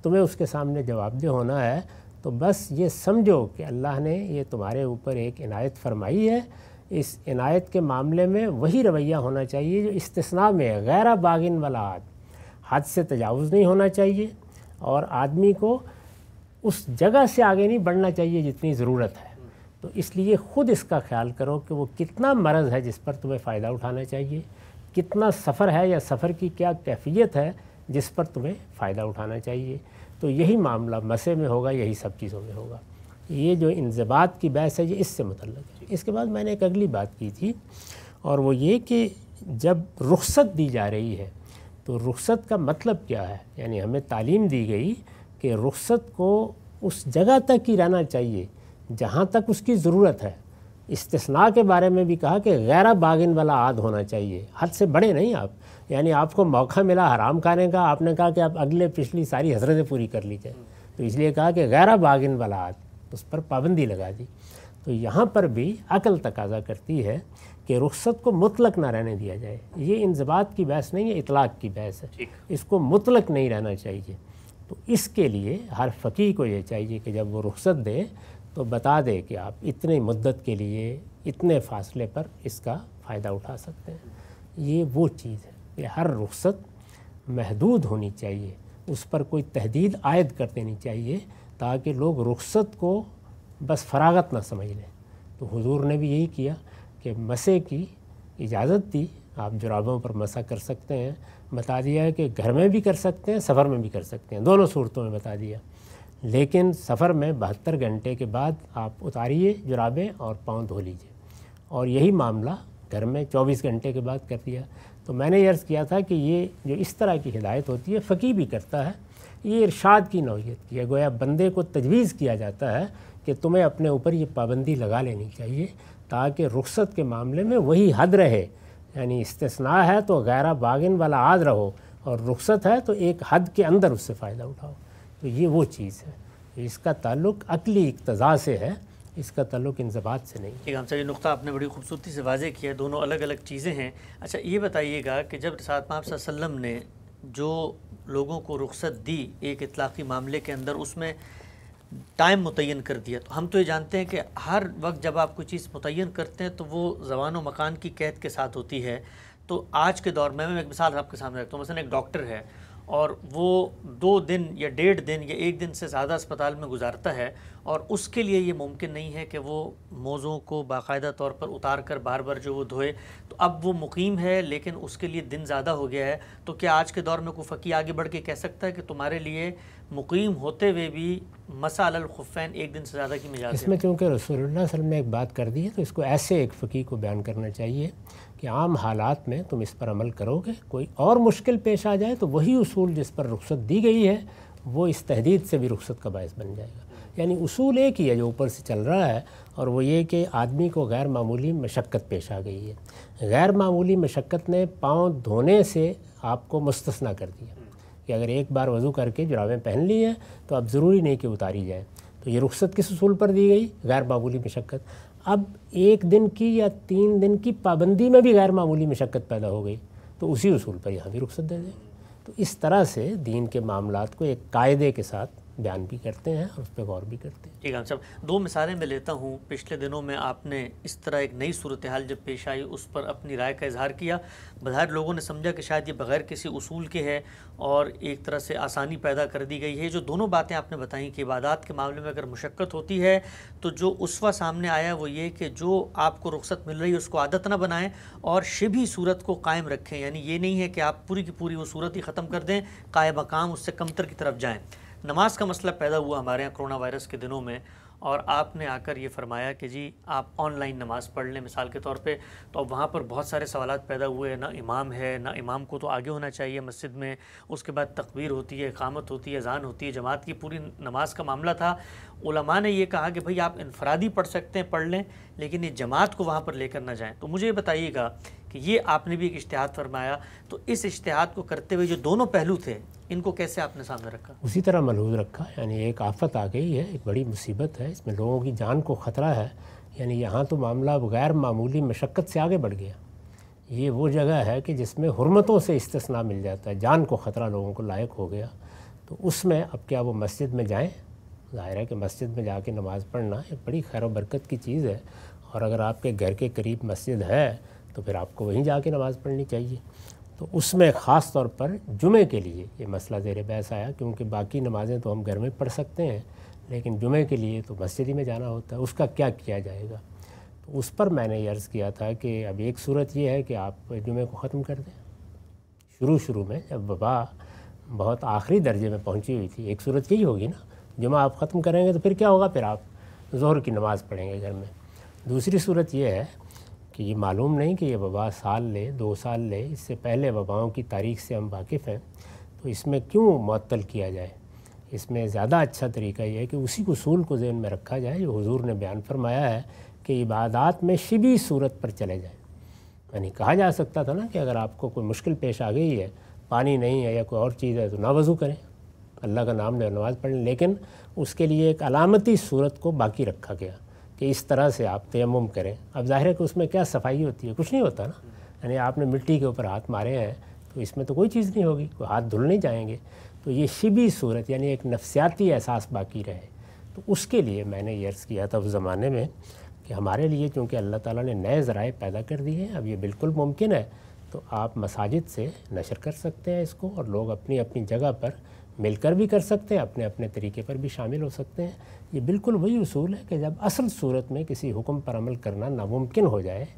तुम्हें उसके सामने जवाबदेह होना है तो बस ये समझो कि अल्लाह ने ये तुम्हारे ऊपर एक इनायत फरमाई है इस इनायत के मामले में वही रवैया होना चाहिए जो इस्तना में गैर बागिन वाला हाथ हाथ से तजावज़ नहीं होना चाहिए और आदमी को उस जगह से आगे नहीं बढ़ना चाहिए जितनी ज़रूरत है तो इसलिए ख़ुद इसका ख्याल करो कि वो कितना मरज़ है जिस पर तुम्हें फ़ायदा उठाना चाहिए कितना सफ़र है या सफ़र की क्या कैफियत है जिस पर तुम्हें फ़ायदा उठाना चाहिए तो यही मामला मसे में होगा यही सब चीज़ों में होगा ये जो इंजबात की बहस है ये इससे मतलब है इसके बाद मैंने एक अगली बात की थी और वो ये कि जब रुख्सत दी जा रही है तो रुख्सत का मतलब क्या है यानी हमें तालीम दी गई कि रुख्सत को उस जगह तक ही रहना चाहिए जहाँ तक उसकी ज़रूरत है इस्तना के बारे में भी कहा कि गैर बागिन वाला आद होना चाहिए हद से बड़े नहीं आप यानी आपको मौका मिला हराम खाने का आपने कहा कि आप अगले पिछली सारी हजरतें पूरी कर लीजिए तो इसलिए कहा कि गैर बागिन वाला आद उस पर पाबंदी लगा दी तो यहाँ पर भी अकल तकाजा करती है कि रुख्सत को मुतलक ना रहने दिया जाए ये इंजबात की बहस नहीं है इतलाक़ की बहस है इसको मुतलक नहीं रहना चाहिए तो इसके लिए हर फ़कीर को ये चाहिए कि जब वो रुख्सत दे तो बता दे कि आप इतने मुद्दत के लिए इतने फासले पर इसका फ़ायदा उठा सकते हैं ये वो चीज़ है कि हर रुख्सत महदूद होनी चाहिए उस पर कोई तहदीद आयद कर देनी चाहिए ताकि लोग रुख्सत को बस फरागत ना समझ लें तो हुजूर ने भी यही किया कि मसे की इजाज़त दी आप जुराबों पर मसा कर सकते हैं बता दिया है कि घर में भी कर सकते हैं सफ़र में भी कर सकते हैं दोनों सूरतों में बता दिया लेकिन सफ़र में बहत्तर घंटे के बाद आप उतारिए जुराबें और पाँव धो लीजिए और यही मामला घर में 24 घंटे के बाद कर दिया तो मैंने ये अर्ज़ किया था कि ये जो इस तरह की हिदायत होती है फ़की भी करता है ये इरशाद की नौीयत की है गोया बंदे को तजवीज़ किया जाता है कि तुम्हें अपने ऊपर ये पाबंदी लगा लेनी चाहिए ताकि रुख्सत के मामले में वही हद रहे यानी इस्तना है तो गैर बागिन वाला आद रहो और रुख्सत है तो एक हद के अंदर उससे फ़ायदा उठाओ तो ये वो चीज़ है इसका ताल्लुक अकली इकतज़ा से है इसका तल्लुक इंजबात से नहीं ठीक है ये नुकता आपने बड़ी खूबसूरती से वाजे किया दोनों अलग अलग चीज़ें हैं अच्छा ये बताइएगा कि जब सात माप ने जो लोगों को रुख्सत दी एक इतलाक़ी मामले के अंदर उसमें टाइम मुतन कर दिया तो हम तो ये जानते हैं कि हर वक्त जब आप कोई चीज़ मुतन करते हैं तो वो जबान व मकान की कैद के साथ होती है तो आज के दौर में मैं एक मिसाल आपके सामने रखता हूँ मसलन एक डॉक्टर है और वो दो दिन या डेढ़ दिन या एक दिन से ज़्यादा अस्पताल में गुजारता है और उसके लिए ये मुमकिन नहीं है कि वो मौज़ों को बाकायदा तौर पर उतार कर बार बार जो वो धोए तो अब वो मुकीम है लेकिन उसके लिए दिन ज़्यादा हो गया है तो क्या आज के दौर में कोई फ़की आगे बढ़ के कह सकता है कि तुम्हारे लिए मुकीम होते हुए भी मसालखफ़ैन एक दिन से ज़्यादा की मिजाज इसमें क्योंकि रसोल्ला वसलम ने एक बात कर दी है तो इसको ऐसे एक फ़कीर को बयान करना चाहिए कि आम हालात में तुम इस पर अमल करोगे कोई और मुश्किल पेश आ जाए तो वही उसूल जिस पर रुख्सत दी गई है वो इस तहदीद से भी रुख्सत का बायस बन जाएगा यानी उसूल एक ही है जो ऊपर से चल रहा है और वो ये कि आदमी को गैर मामूली मशक्क़त पेश आ गई है गैर मामूली मशक्क़त ने पाँव धोने से आपको मुस्तना कर दिया कि अगर एक बार वज़ू करके जुराबें पहन ली हैं तो अब ज़रूरी नहीं कि उतारी जाए तो ये रुख्सत किस असूल पर दी गई गैर मामूली मशक्क़त अब एक दिन की या तीन दिन की पाबंदी में भी गैर मामूली मशक्क़त पैदा हो गई तो उसी असूल पर यहाँ भी रुख्सत दे दें तो इस तरह से दीन के मामला को एक कायदे के साथ बयान भी करते हैं और उस पर गौर भी करते हैं ठीक है साहब दो मिसालें मैं लेता हूँ पिछले दिनों में आपने इस तरह एक नई सूरत हाल जब पेश आई उस पर अपनी राय का इजहार किया बाहर लोगों ने समझा कि शायद ये बग़ैर किसी असूल के है और एक तरह से आसानी पैदा कर दी गई है जो दोनों बातें आपने बताई कि इबादत के मामले में अगर मुशक्क़त होती है तो जो उसवा सामने आया वो ये कि जो आपको रुख्सत मिल रही है उसको आदत ना बनाएं और शिभी सूरत को कायम रखें यानी ये नहीं है कि आप पूरी की पूरी वो सूरत ही ख़त्म कर दें काय मकाम उससे कमतर की तरफ जाएँ नमाज का मसला पैदा हुआ हमारे यहाँ कोरोना वायरस के दिनों में और आपने आकर ये फरमाया कि जी आप ऑनलाइन नमाज़ पढ़ लें मिसाल के तौर पे तो अब वहाँ पर बहुत सारे सवाल पैदा हुए ना इमाम है ना इमाम को तो आगे होना चाहिए मस्जिद में उसके बाद तकबीर होती है इकामत होती है अजान होती है जमात की पूरी नमाज का मामला था उलमा ने ये कहा कि भाई आप इनफरादी पढ़ सकते हैं पढ़ लें लेकिन ये जमात को वहाँ पर लेकर ना जाएं तो मुझे ये बताइएगा कि ये आपने भी एक इश्तहाद फरमाया तो इस इश्तहाद को करते हुए जो दोनों पहलू थे इनको कैसे आपने सामने रखा उसी तरह मलहूज रखा यानी एक आफत आ गई है एक बड़ी मुसीबत है इसमें लोगों की जान को ख़तरा है यानी यहाँ तो मामला गैर मामूली मशक्क़त से आगे बढ़ गया ये वो जगह है कि जिसमें हरमतों से इस्तना मिल जाता है जान को ख़तरा लोगों को लायक हो गया तो उसमें अब क्या वो मस्जिद में जाएँ ज़ाहिर है कि मस्जिद में जाके नमाज़ पढ़ना एक बड़ी खैर बरकत की चीज़ है और अगर आपके घर के करीब मस्जिद है तो फिर आपको वहीं जाके नमाज़ पढ़नी चाहिए तो उसमें ख़ास तौर पर जुमे के लिए ये मसला ज़ेर बहस आया क्योंकि बाकी नमाज़ें तो हम घर में पढ़ सकते हैं लेकिन जुमे के लिए तो मस्जिद ही में जाना होता है उसका क्या किया जाएगा तो उस पर मैंने ये अर्ज़ किया था कि अब एक सूरत ये है कि आप जुमे को ख़त्म कर दें शुरू शुरू में जब वबा बहुत आखिरी दर्जे में पहुंची हुई थी एक सूरत यही होगी ना जुमा आप ख़त्म करेंगे तो फिर क्या होगा फिर आप जहर की नमाज़ पढ़ेंगे घर में दूसरी सूरत यह है कि ये मालूम नहीं कि ये वबा साल ले दो साल ले इससे पहले वबाओं की तारीख से हम वाकिफ़ हैं तो इसमें क्यों मअल किया जाए इसमें ज़्यादा अच्छा तरीका यह है कि उसी असूल को जहन में रखा जाए जो हजूर ने बयान फरमाया है कि इबादात में शिबी सूरत पर चले जाएँ यानी कहा जा सकता था ना कि अगर आपको कोई मुश्किल पेश आ गई है पानी नहीं है या कोई और चीज़ है तो ना वज़ू करें अल्लाह का नाम नवाज नमाज़ पढ़ें लेकिन उसके लिए एक अलामती सूरत को बाकी रखा गया कि इस तरह से आप तयम करें अब जाहिर है कि उसमें क्या सफाई होती है कुछ नहीं होता ना यानी आपने मिट्टी के ऊपर हाथ मारे हैं तो इसमें तो कोई चीज़ नहीं होगी कोई हाथ धुल नहीं जाएंगे तो ये शिबी सूरत यानी एक नफसियाती एहसास बाकी रहे तो उसके लिए मैंने ये अर्ज़ किया था उस ज़माने में कि हमारे लिए चूँकि अल्लाह ताला ने नए ज़राए पैदा कर दिए हैं अब ये बिल्कुल मुमकिन है तो आप मसाजिद से नशर कर सकते हैं इसको और लोग अपनी अपनी जगह पर मिलकर भी कर सकते हैं अपने अपने तरीके पर भी शामिल हो सकते हैं ये बिल्कुल वही असूल है कि जब असल सूरत में किसी हुक्म पर अमल करना नामुमकिन हो जाए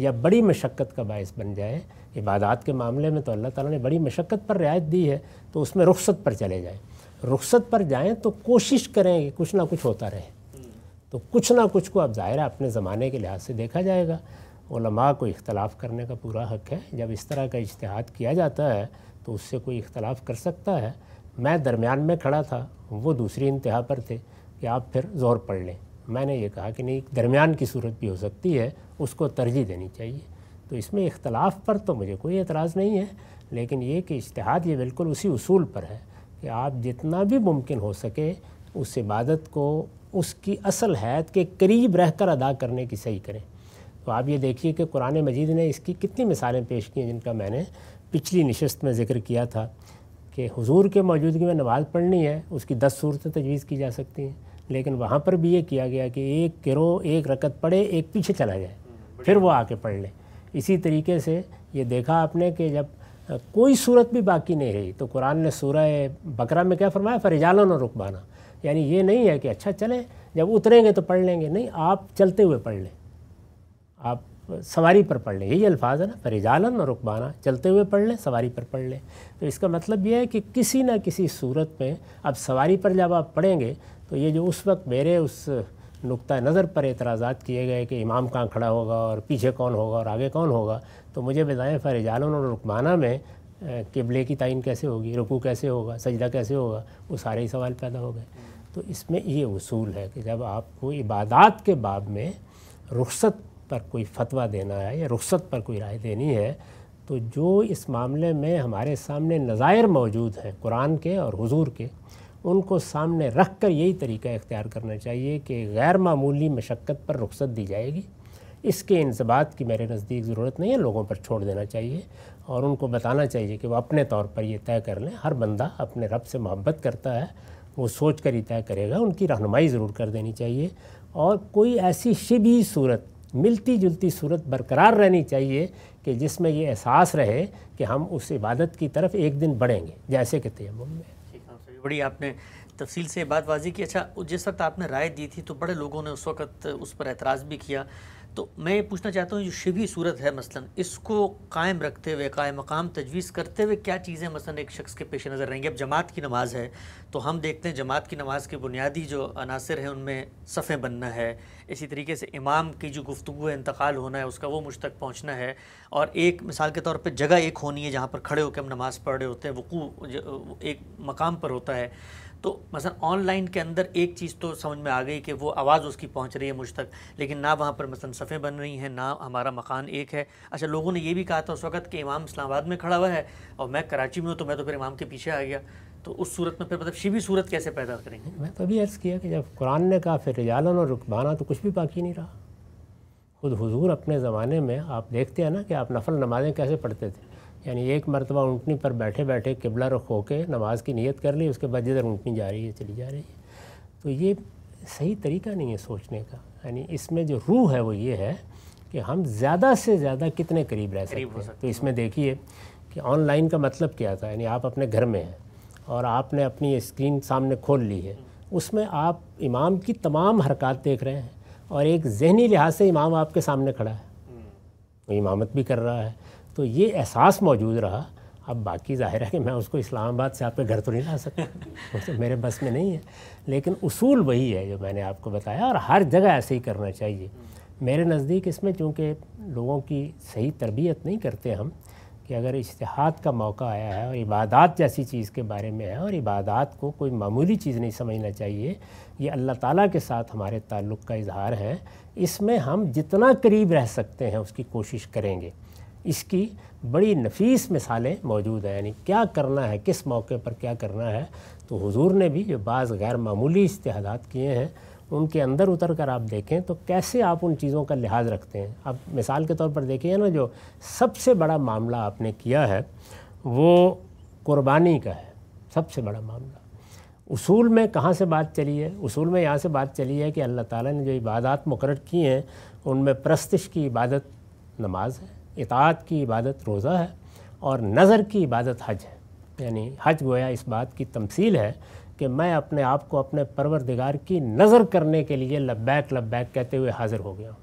या बड़ी मशक्क़त का बायस बन जाए इबादत के मामले में तो अल्लाह ताला ने बड़ी मशक्क़त पर रियायत दी है तो उसमें रुख्सत पर चले जाएँ रुखसत पर जाएँ तो कोशिश करें कि कुछ ना कुछ होता रहे तो कुछ ना कुछ को अब ज़ाहिर अपने ज़माने के लिहाज से देखा जाएगा ओलमा को इख्तलाफ़ करने का पूरा हक है जब इस तरह का इश्तहाद किया जाता है तो उससे कोई इख्तलाफ़ कर सकता है मैं दरमियान में खड़ा था वो दूसरी इंतहा पर थे कि आप फिर ज़ोर पढ़ लें मैंने ये कहा कि नहीं दरमियान की सूरत भी हो सकती है उसको तरजीह देनी चाहिए तो इसमें इख्तलाफ पर तो मुझे कोई एतराज़ नहीं है लेकिन ये कि इश्तहाद ये बिल्कुल उसी उसूल पर है कि आप जितना भी मुमकिन हो सके उस इबादत को उसकी असल हैत के करीब रहकर अदा करने की सही करें तो आप ये देखिए कि कुरान मजीद ने इसकी कितनी मिसालें पेश की हैं जिनका मैंने पिछली नशस्त में ज़िक्र किया था कि हुजूर के मौजूदगी में नमाज़ पढ़नी है उसकी दस सूरतें तजवीज़ की जा सकती हैं लेकिन वहाँ पर भी ये किया गया कि एक किरो एक रकत पढ़े एक पीछे चला जाए फिर वो आके पढ़ लें इसी तरीके से ये देखा आपने कि जब कोई सूरत भी बाकी नहीं रही तो कुरान ने सूरह बकरा में क्या फरमाया फरिजालों ने रुकबाना यानी ये नहीं है कि अच्छा चलें जब उतरेंगे तो पढ़ लेंगे नहीं आप चलते हुए पढ़ लें आप सवारी पर पढ़ लें यही अल्फाज है ना फरिजालन और रुकबाना चलते हुए पढ़ लें सवारी पर पढ़ लें तो इसका मतलब यह है कि किसी ना किसी सूरत में अब सवारी पर जब आप पढ़ेंगे तो ये जो उस वक्त मेरे उस नुक़ नज़र पर एतराज़ा किए गए कि इमाम कहाँ खड़ा होगा और पीछे कौन होगा और आगे कौन होगा तो मुझे बताएं फरिजालन और रुकबाना में किबले की तयन कैसे होगी रुकू कैसे होगा सजदा कैसे होगा वो सारे ही सवाल पैदा हो गए तो इसमें ये उसूल है कि जब आपको इबादत के बाब में रुख्सत पर कोई फतवा देना है या रुख्सत पर कोई राय देनी है तो जो इस मामले में हमारे सामने नज़ायर मौजूद हैं कुरान के और हुजूर के उनको सामने रख कर यही तरीका इख्तियार करना चाहिए कि गैर मामूली मशक्क़त पर रुख्सत दी जाएगी इसके इंसबात की मेरे नज़दीक ज़रूरत नहीं है लोगों पर छोड़ देना चाहिए और उनको बताना चाहिए कि वो अपने तौर पर ये तय कर लें हर बंदा अपने रब से मोहब्बत करता है वो सोच कर ही तय करेगा उनकी रहनुमाई ज़रूर कर देनी चाहिए और कोई ऐसी शिबी सूरत मिलती जुलती सूरत बरकरार रहनी चाहिए कि जिसमें ये एहसास रहे कि हम उस इबादत की तरफ एक दिन बढ़ेंगे जैसे कि तयम में बड़ी आपने तफसील से बात वाजी की अच्छा जिस वक्त आपने राय दी थी तो बड़े लोगों ने उस वक्त उस पर एतराज़ भी किया तो मैं पूछना चाहता हूँ जो शिवी सूरत है मसलन इसको कायम रखते हुए कायम मकाम तजवीज़ करते हुए क्या चीज़ें मसलन एक शख्स के पेश नज़र रहेंगी अब जमात की नमाज़ है तो हम देखते हैं जमात की नमाज़ के बुनियादी जो अनासर हैं उनमें सफ़ें बनना है इसी तरीके से इमाम की जो गुफ्तु इंतकाल होना है उसका वो मुझ तक पहुँचना है और एक मिसाल के तौर पर जगह एक होनी है जहाँ पर खड़े होकर हम नमाज़ पढ़ रहे होते हैं वकू एक मकाम पर होता है तो मसलन ऑनलाइन के अंदर एक चीज़ तो समझ में आ गई कि वो आवाज़ उसकी पहुंच रही है मुझ तक लेकिन ना वहाँ पर मसलन सफ़े बन रही हैं ना हमारा मकान एक है अच्छा लोगों ने ये भी कहा था उस वक्त कि इमाम इस्लामाबाद में खड़ा हुआ है और मैं कराची में हूँ तो मैं तो फिर इमाम के पीछे आ गया तो उस सूरत में फिर मतलब शिवी सूरत कैसे पैदा करेंगे मैं तो अभी अर्ज़ किया कि जब कुरान ने कहा फिर रिजालन और रुकबाना तो कुछ भी बाकी नहीं रहा खुद हजूर अपने ज़माने में आप देखते हैं ना कि आप नफल नमाज़ें कैसे पढ़ते थे यानी एक मरतबा ऊँटनी पर बैठे बैठे किबला रुख होकर नमाज की नीयत कर ली उसके बाद जिधर ऊँटनी जा रही है चली जा रही है तो ये सही तरीका नहीं है सोचने का यानी इसमें जो रूह है वो ये है कि हम ज़्यादा से ज़्यादा कितने करीब रह सकते हैं तो इसमें देखिए कि ऑनलाइन का मतलब क्या था यानी आप अपने घर में हैं और आपने अपनी स्क्रीन सामने खोल ली है उसमें आप इमाम की तमाम हरकत देख रहे हैं और एक जहनी लिहाज से इमाम आपके सामने खड़ा है हम्म। वो इमामत भी कर रहा है तो ये एहसास मौजूद रहा अब बाकी जाहिर है कि मैं उसको इस्लामाबाद से आपके घर तो नहीं ला सकता वो तो मेरे बस में नहीं है लेकिन उसूल वही है जो मैंने आपको बताया और हर जगह ऐसे ही करना चाहिए मेरे नज़दीक इसमें चूँकि लोगों की सही तरबियत नहीं करते हम कि अगर इश्तहाद का मौका आया है और इबादत जैसी चीज़ के बारे में है और इबादत को कोई मामूली चीज़ नहीं समझना चाहिए ये अल्लाह ताला के साथ हमारे ताल्लुक़ का इजहार है इसमें हम जितना करीब रह सकते हैं उसकी कोशिश करेंगे इसकी बड़ी नफीस मिसालें मौजूद हैं यानी क्या करना है किस मौके पर क्या करना है तो हुजूर ने भी जो बाज़ गैर मामूली इस्तेहादात किए हैं उनके अंदर उतर कर आप देखें तो कैसे आप उन चीज़ों का लिहाज रखते हैं आप मिसाल के तौर पर देखिए ना जो सबसे बड़ा मामला आपने किया है वो कुर्बानी का है सबसे बड़ा मामला उसूल में कहाँ से बात चली है उसूल में यहाँ से बात चली है कि अल्लाह ताला ने जो इबादत मुकर की हैं उनमें प्रस्तिश की इबादत नमाज है इतात की इबादत रोज़ा है और नज़र की इबादत हज है यानी हज गोया इस बात की तमसील है कि मैं अपने आप को अपने परवरदिगार की नज़र करने के लिए लब्बैक लब्बैक कहते हुए हाज़िर हो गया हूँ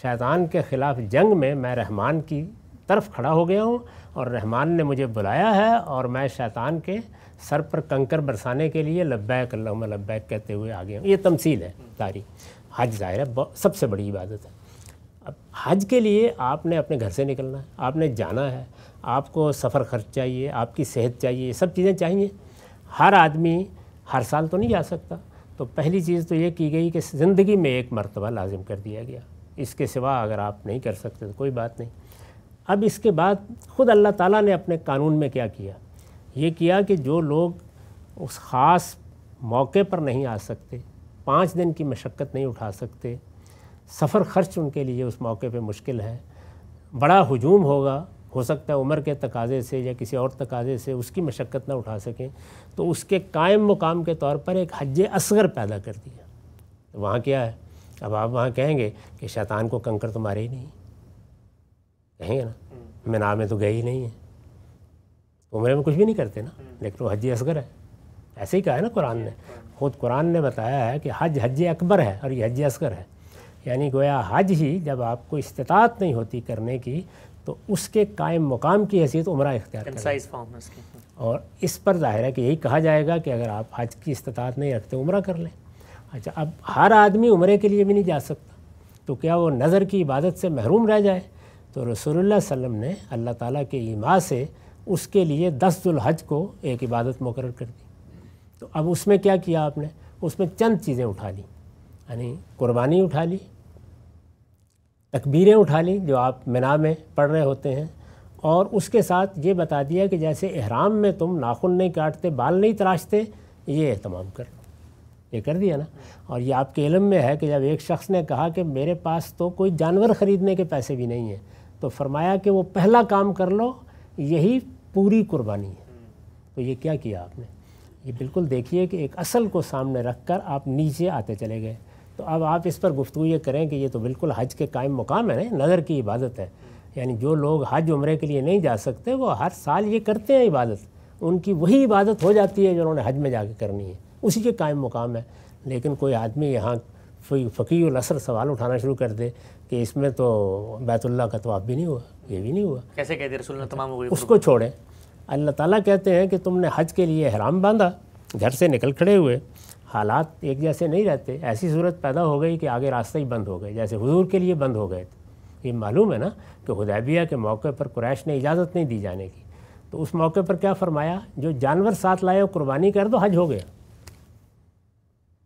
शैतान के ख़िलाफ़ जंग में मैं रहमान की तरफ खड़ा हो गया हूँ और रहमान ने मुझे बुलाया है और मैं शैतान के सर पर कंकर बरसाने के लिए लब्बैक लब्बैक कहते हुए आ गया हूँ ये तमसील है तारी हज ज़ाहिर है सबसे बड़ी इबादत है हज के लिए आपने अपने घर से निकलना है आपने जाना है आपको सफ़र खर्च चाहिए आपकी सेहत चाहिए सब चीज़ें चाहिए हर आदमी हर साल तो नहीं जा सकता तो पहली चीज़ तो ये की गई कि ज़िंदगी में एक मरतबा लाजिम कर दिया गया इसके सिवा अगर आप नहीं कर सकते तो कोई बात नहीं अब इसके बाद ख़ुद अल्लाह ताला ने अपने कानून में क्या किया ये किया कि जो लोग उस ख़ास मौके पर नहीं आ सकते पाँच दिन की मशक्क़त नहीं उठा सकते सफ़र खर्च उनके लिए उस मौके पे मुश्किल है बड़ा हजूम होगा हो सकता है उम्र के तकाजे से या किसी और तकाजे से उसकी मशक्क़त ना उठा सकें तो उसके कायम मुकाम के तौर पर एक हज असगर पैदा कर दिया तो वहाँ क्या है अब आप वहाँ कहेंगे कि शैतान को कंकर तो मारे ही नहीं कहेंगे ना मीना में तो गए ही नहीं है उम्र में कुछ भी नहीं करते ना लेकिन वो तो हज असगर है ऐसे ही कहा है ना कुरान ने खुद कुरान ने बताया है कि हज हज अकबर है और ये हज असगर है यानी गोया हज ही जब आपको इस्तात नहीं होती करने की तो उसके कायम मुकाम की हैसियत उम्र इख्तियार और इस पर ज़ाहिर है कि यही कहा जाएगा कि अगर आप हज की इस्तात नहीं रखते उम्र कर लें अच्छा अब हर आदमी उम्र के लिए भी नहीं जा सकता तो क्या वो नज़र की इबादत से महरूम रह जाए तो रसोल्ला वसम ने अल्लाह ताली के ईमा से उसके लिए दस दुलहज को एक इबादत मुकर कर दी तो अब उसमें क्या किया आपने उसमें चंद चीज़ें उठा लीं અને કુરબાની ઉઠા લી તકબીર ઉઠા લી જો આપ મિનામ મે પઢ રહે હોતે હે ઓર ઉસ કે સાથ યે બતા દિયા કે જૈસે ઇહરામ મે તુમ નાખુન નહી કાટતે બાલ નહી તરાશ્તે યે હે તમામ કર યે કર દિયા ના ઓર યે આપ કે ઇલમ મે હે કે જબ એક શખ્સ ને કહા કે મેરે પાસ તો કોઈ જાનવર ખરીદને કે પૈસે ભી નહી હે તો ફરમાયા કે વો પહેલા કામ કર લો યહી પૂરી કુરબાની હે તો યે ક્યા કિયા આપને યે બિલકુલ દેખીએ કે એક અસલ કો સામે રખકર આપ નીચે आते ચલેગે तो अब आप इस पर गुफ्तु ये करें कि ये तो बिल्कुल हज के कायम मुकाम है ना नज़र की इबादत है यानी जो लोग हज उम्र के लिए नहीं जा सकते वो हर साल ये करते हैं इबादत उनकी वही इबादत हो जाती है जो उन्होंने हज में जा करनी है उसी के कायम मुकाम है लेकिन कोई आदमी यहाँ फ़कीर असर सवाल उठाना शुरू कर दे कि इसमें तो बैतुल्ला का तवाफ भी नहीं हुआ ये भी नहीं हुआ कैसे कहते रसूल ने तमाम उसको छोड़ें अल्लाह ताला कहते हैं कि तुमने हज के लिए हराम बांधा घर से निकल खड़े हुए हालात एक जैसे नहीं रहते ऐसी सूरत पैदा हो गई कि आगे रास्ते ही बंद हो गए जैसे हुजूर के लिए बंद हो गए थे ये मालूम है ना कि हुदैबिया के मौके पर कुरैश ने इजाज़त नहीं दी जाने की तो उस मौके पर क्या फरमाया जो जानवर साथ लाए और कुर्बानी कर दो हज हो गया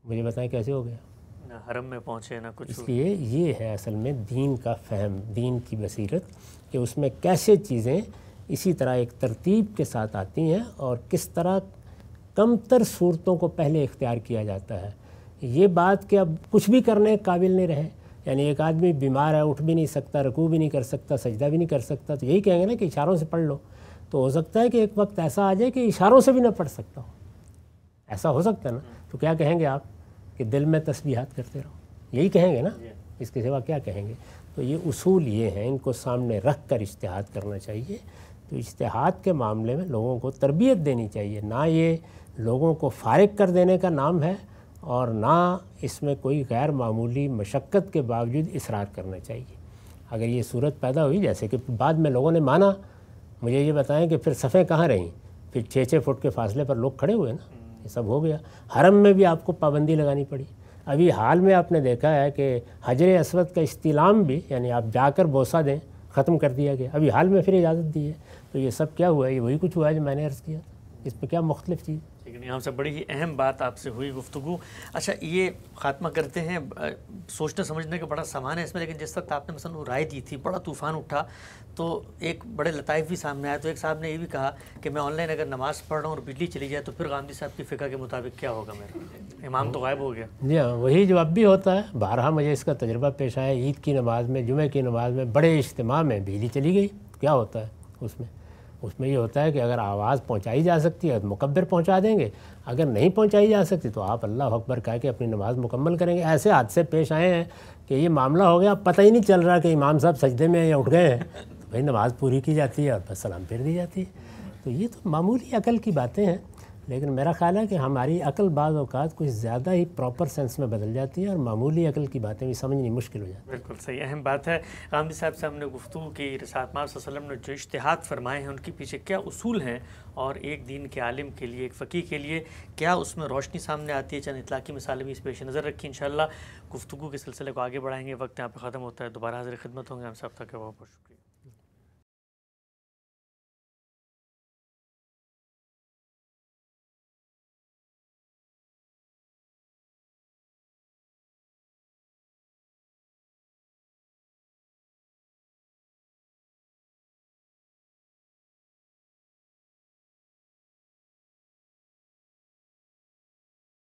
मुझे बताएं कैसे हो गया ना हरम में पहुँचे ना कुछ इसलिए ये है असल में दीन का फहम दीन की बसीरत कि उसमें कैसे चीज़ें इसी तरह एक तरतीब के साथ आती हैं और किस तरह कमतर सूरतों को पहले इख्तियार किया जाता है ये बात कि अब कुछ भी करने काबिल नहीं रहे यानी एक आदमी बीमार है उठ भी नहीं सकता रकू भी नहीं कर सकता सजदा भी नहीं कर सकता तो यही कहेंगे ना कि इशारों से पढ़ लो तो हो सकता है कि एक वक्त ऐसा आ जाए कि इशारों से भी ना पढ़ सकता हो ऐसा हो सकता है ना तो क्या कहेंगे आप कि दिल में तस्बीहात करते रहो यही कहेंगे ना इसके सिवा क्या कहेंगे तो ये उसूल ये हैं इनको सामने रख कर इश्तहाद करना चाहिए तो इश्तहाद के मामले में लोगों को तरबियत देनी चाहिए ना ये लोगों को फारग कर देने का नाम है और ना इसमें कोई गैर मामूली मशक्क़त के बावजूद इसरार करना चाहिए अगर ये सूरत पैदा हुई जैसे कि बाद में लोगों ने माना मुझे ये बताएं कि फिर सफ़ें कहाँ रहीं फिर छः छः फुट के फासले पर लोग खड़े हुए ना ये सब हो गया हरम में भी आपको पाबंदी लगानी पड़ी अभी हाल में आपने देखा है कि हजर असवद का इस्तीलाम भी यानी आप जाकर बोसा दें ख़त्म कर दिया गया अभी हाल में फिर इजाज़त दी है तो ये सब क्या हुआ ये वही कुछ हुआ है जो मैंने अर्ज़ किया इस पर क्या मुख्तलिफ चीज़ लेकिन यहाँ से बड़ी ही अहम बात आपसे हुई गुफ्तु अच्छा ये खात्मा करते हैं सोचने समझने का बड़ा सामान है इसमें लेकिन जिस वक्त आपने मसलन राय दी थी बड़ा तूफ़ान उठा तो एक बड़े लताइफ भी सामने आया तो एक साहब ने ये भी कहा कि मैं ऑनलाइन अगर नमाज़ पढ़ रहा हूँ और बिजली चली जाए तो फिर गांधी साहब की फिक्र के मुताबिक क्या होगा मेरा इमाम तो गायब हो गया जी हाँ वही जवाब भी होता है बारह मुझे इसका तजर्बा पेश आया ईद की नमाज़ में जुमे की नमाज़ में बड़े इज्तम में बिजली चली गई क्या होता है उसमें उसमें ये होता है कि अगर आवाज़ पहुंचाई जा सकती है तो मुकबर पहुंचा देंगे अगर नहीं पहुंचाई जा सकती तो आप अल्लाह अकबर कह के अपनी नमाज़ मुकम्मल करेंगे ऐसे हादसे पेश आए हैं कि ये मामला हो गया पता ही नहीं चल रहा कि इमाम साहब सजदे में या उठ गए हैं भाई नमाज़ पूरी की जाती है और बस सलाम फिर दी जाती है तो ये तो मामूली अकल की बातें हैं लेकिन मेरा ख्याल है कि हमारी अकल बाज़ अवकात कुछ ज़्यादा ही प्रॉपर सेंस में बदल जाती है और मामूली अकल की बातें भी समझनी मुश्किल हो जाती है बिल्कुल सही अहम बात है गांधी साहब से हमने गुफ्तु की रसात वसलम ने जो इश्तहात फरमाए हैं उनके पीछे क्या असूल हैं और एक दिन के आलिम के लिए एक फ़कीह के लिए क्या उसमें रोशनी सामने आती है चंद इतलाकी मिसाल भी इस पेश नज़र रखी इन शाला गुफ्तु के सिलसिले को आगे बढ़ाएंगे वक्त यहाँ पर ख़त्म होता है दोबारा हाजिर खदमत होंगे हम सब तक बहुत बहुत शुक्रिया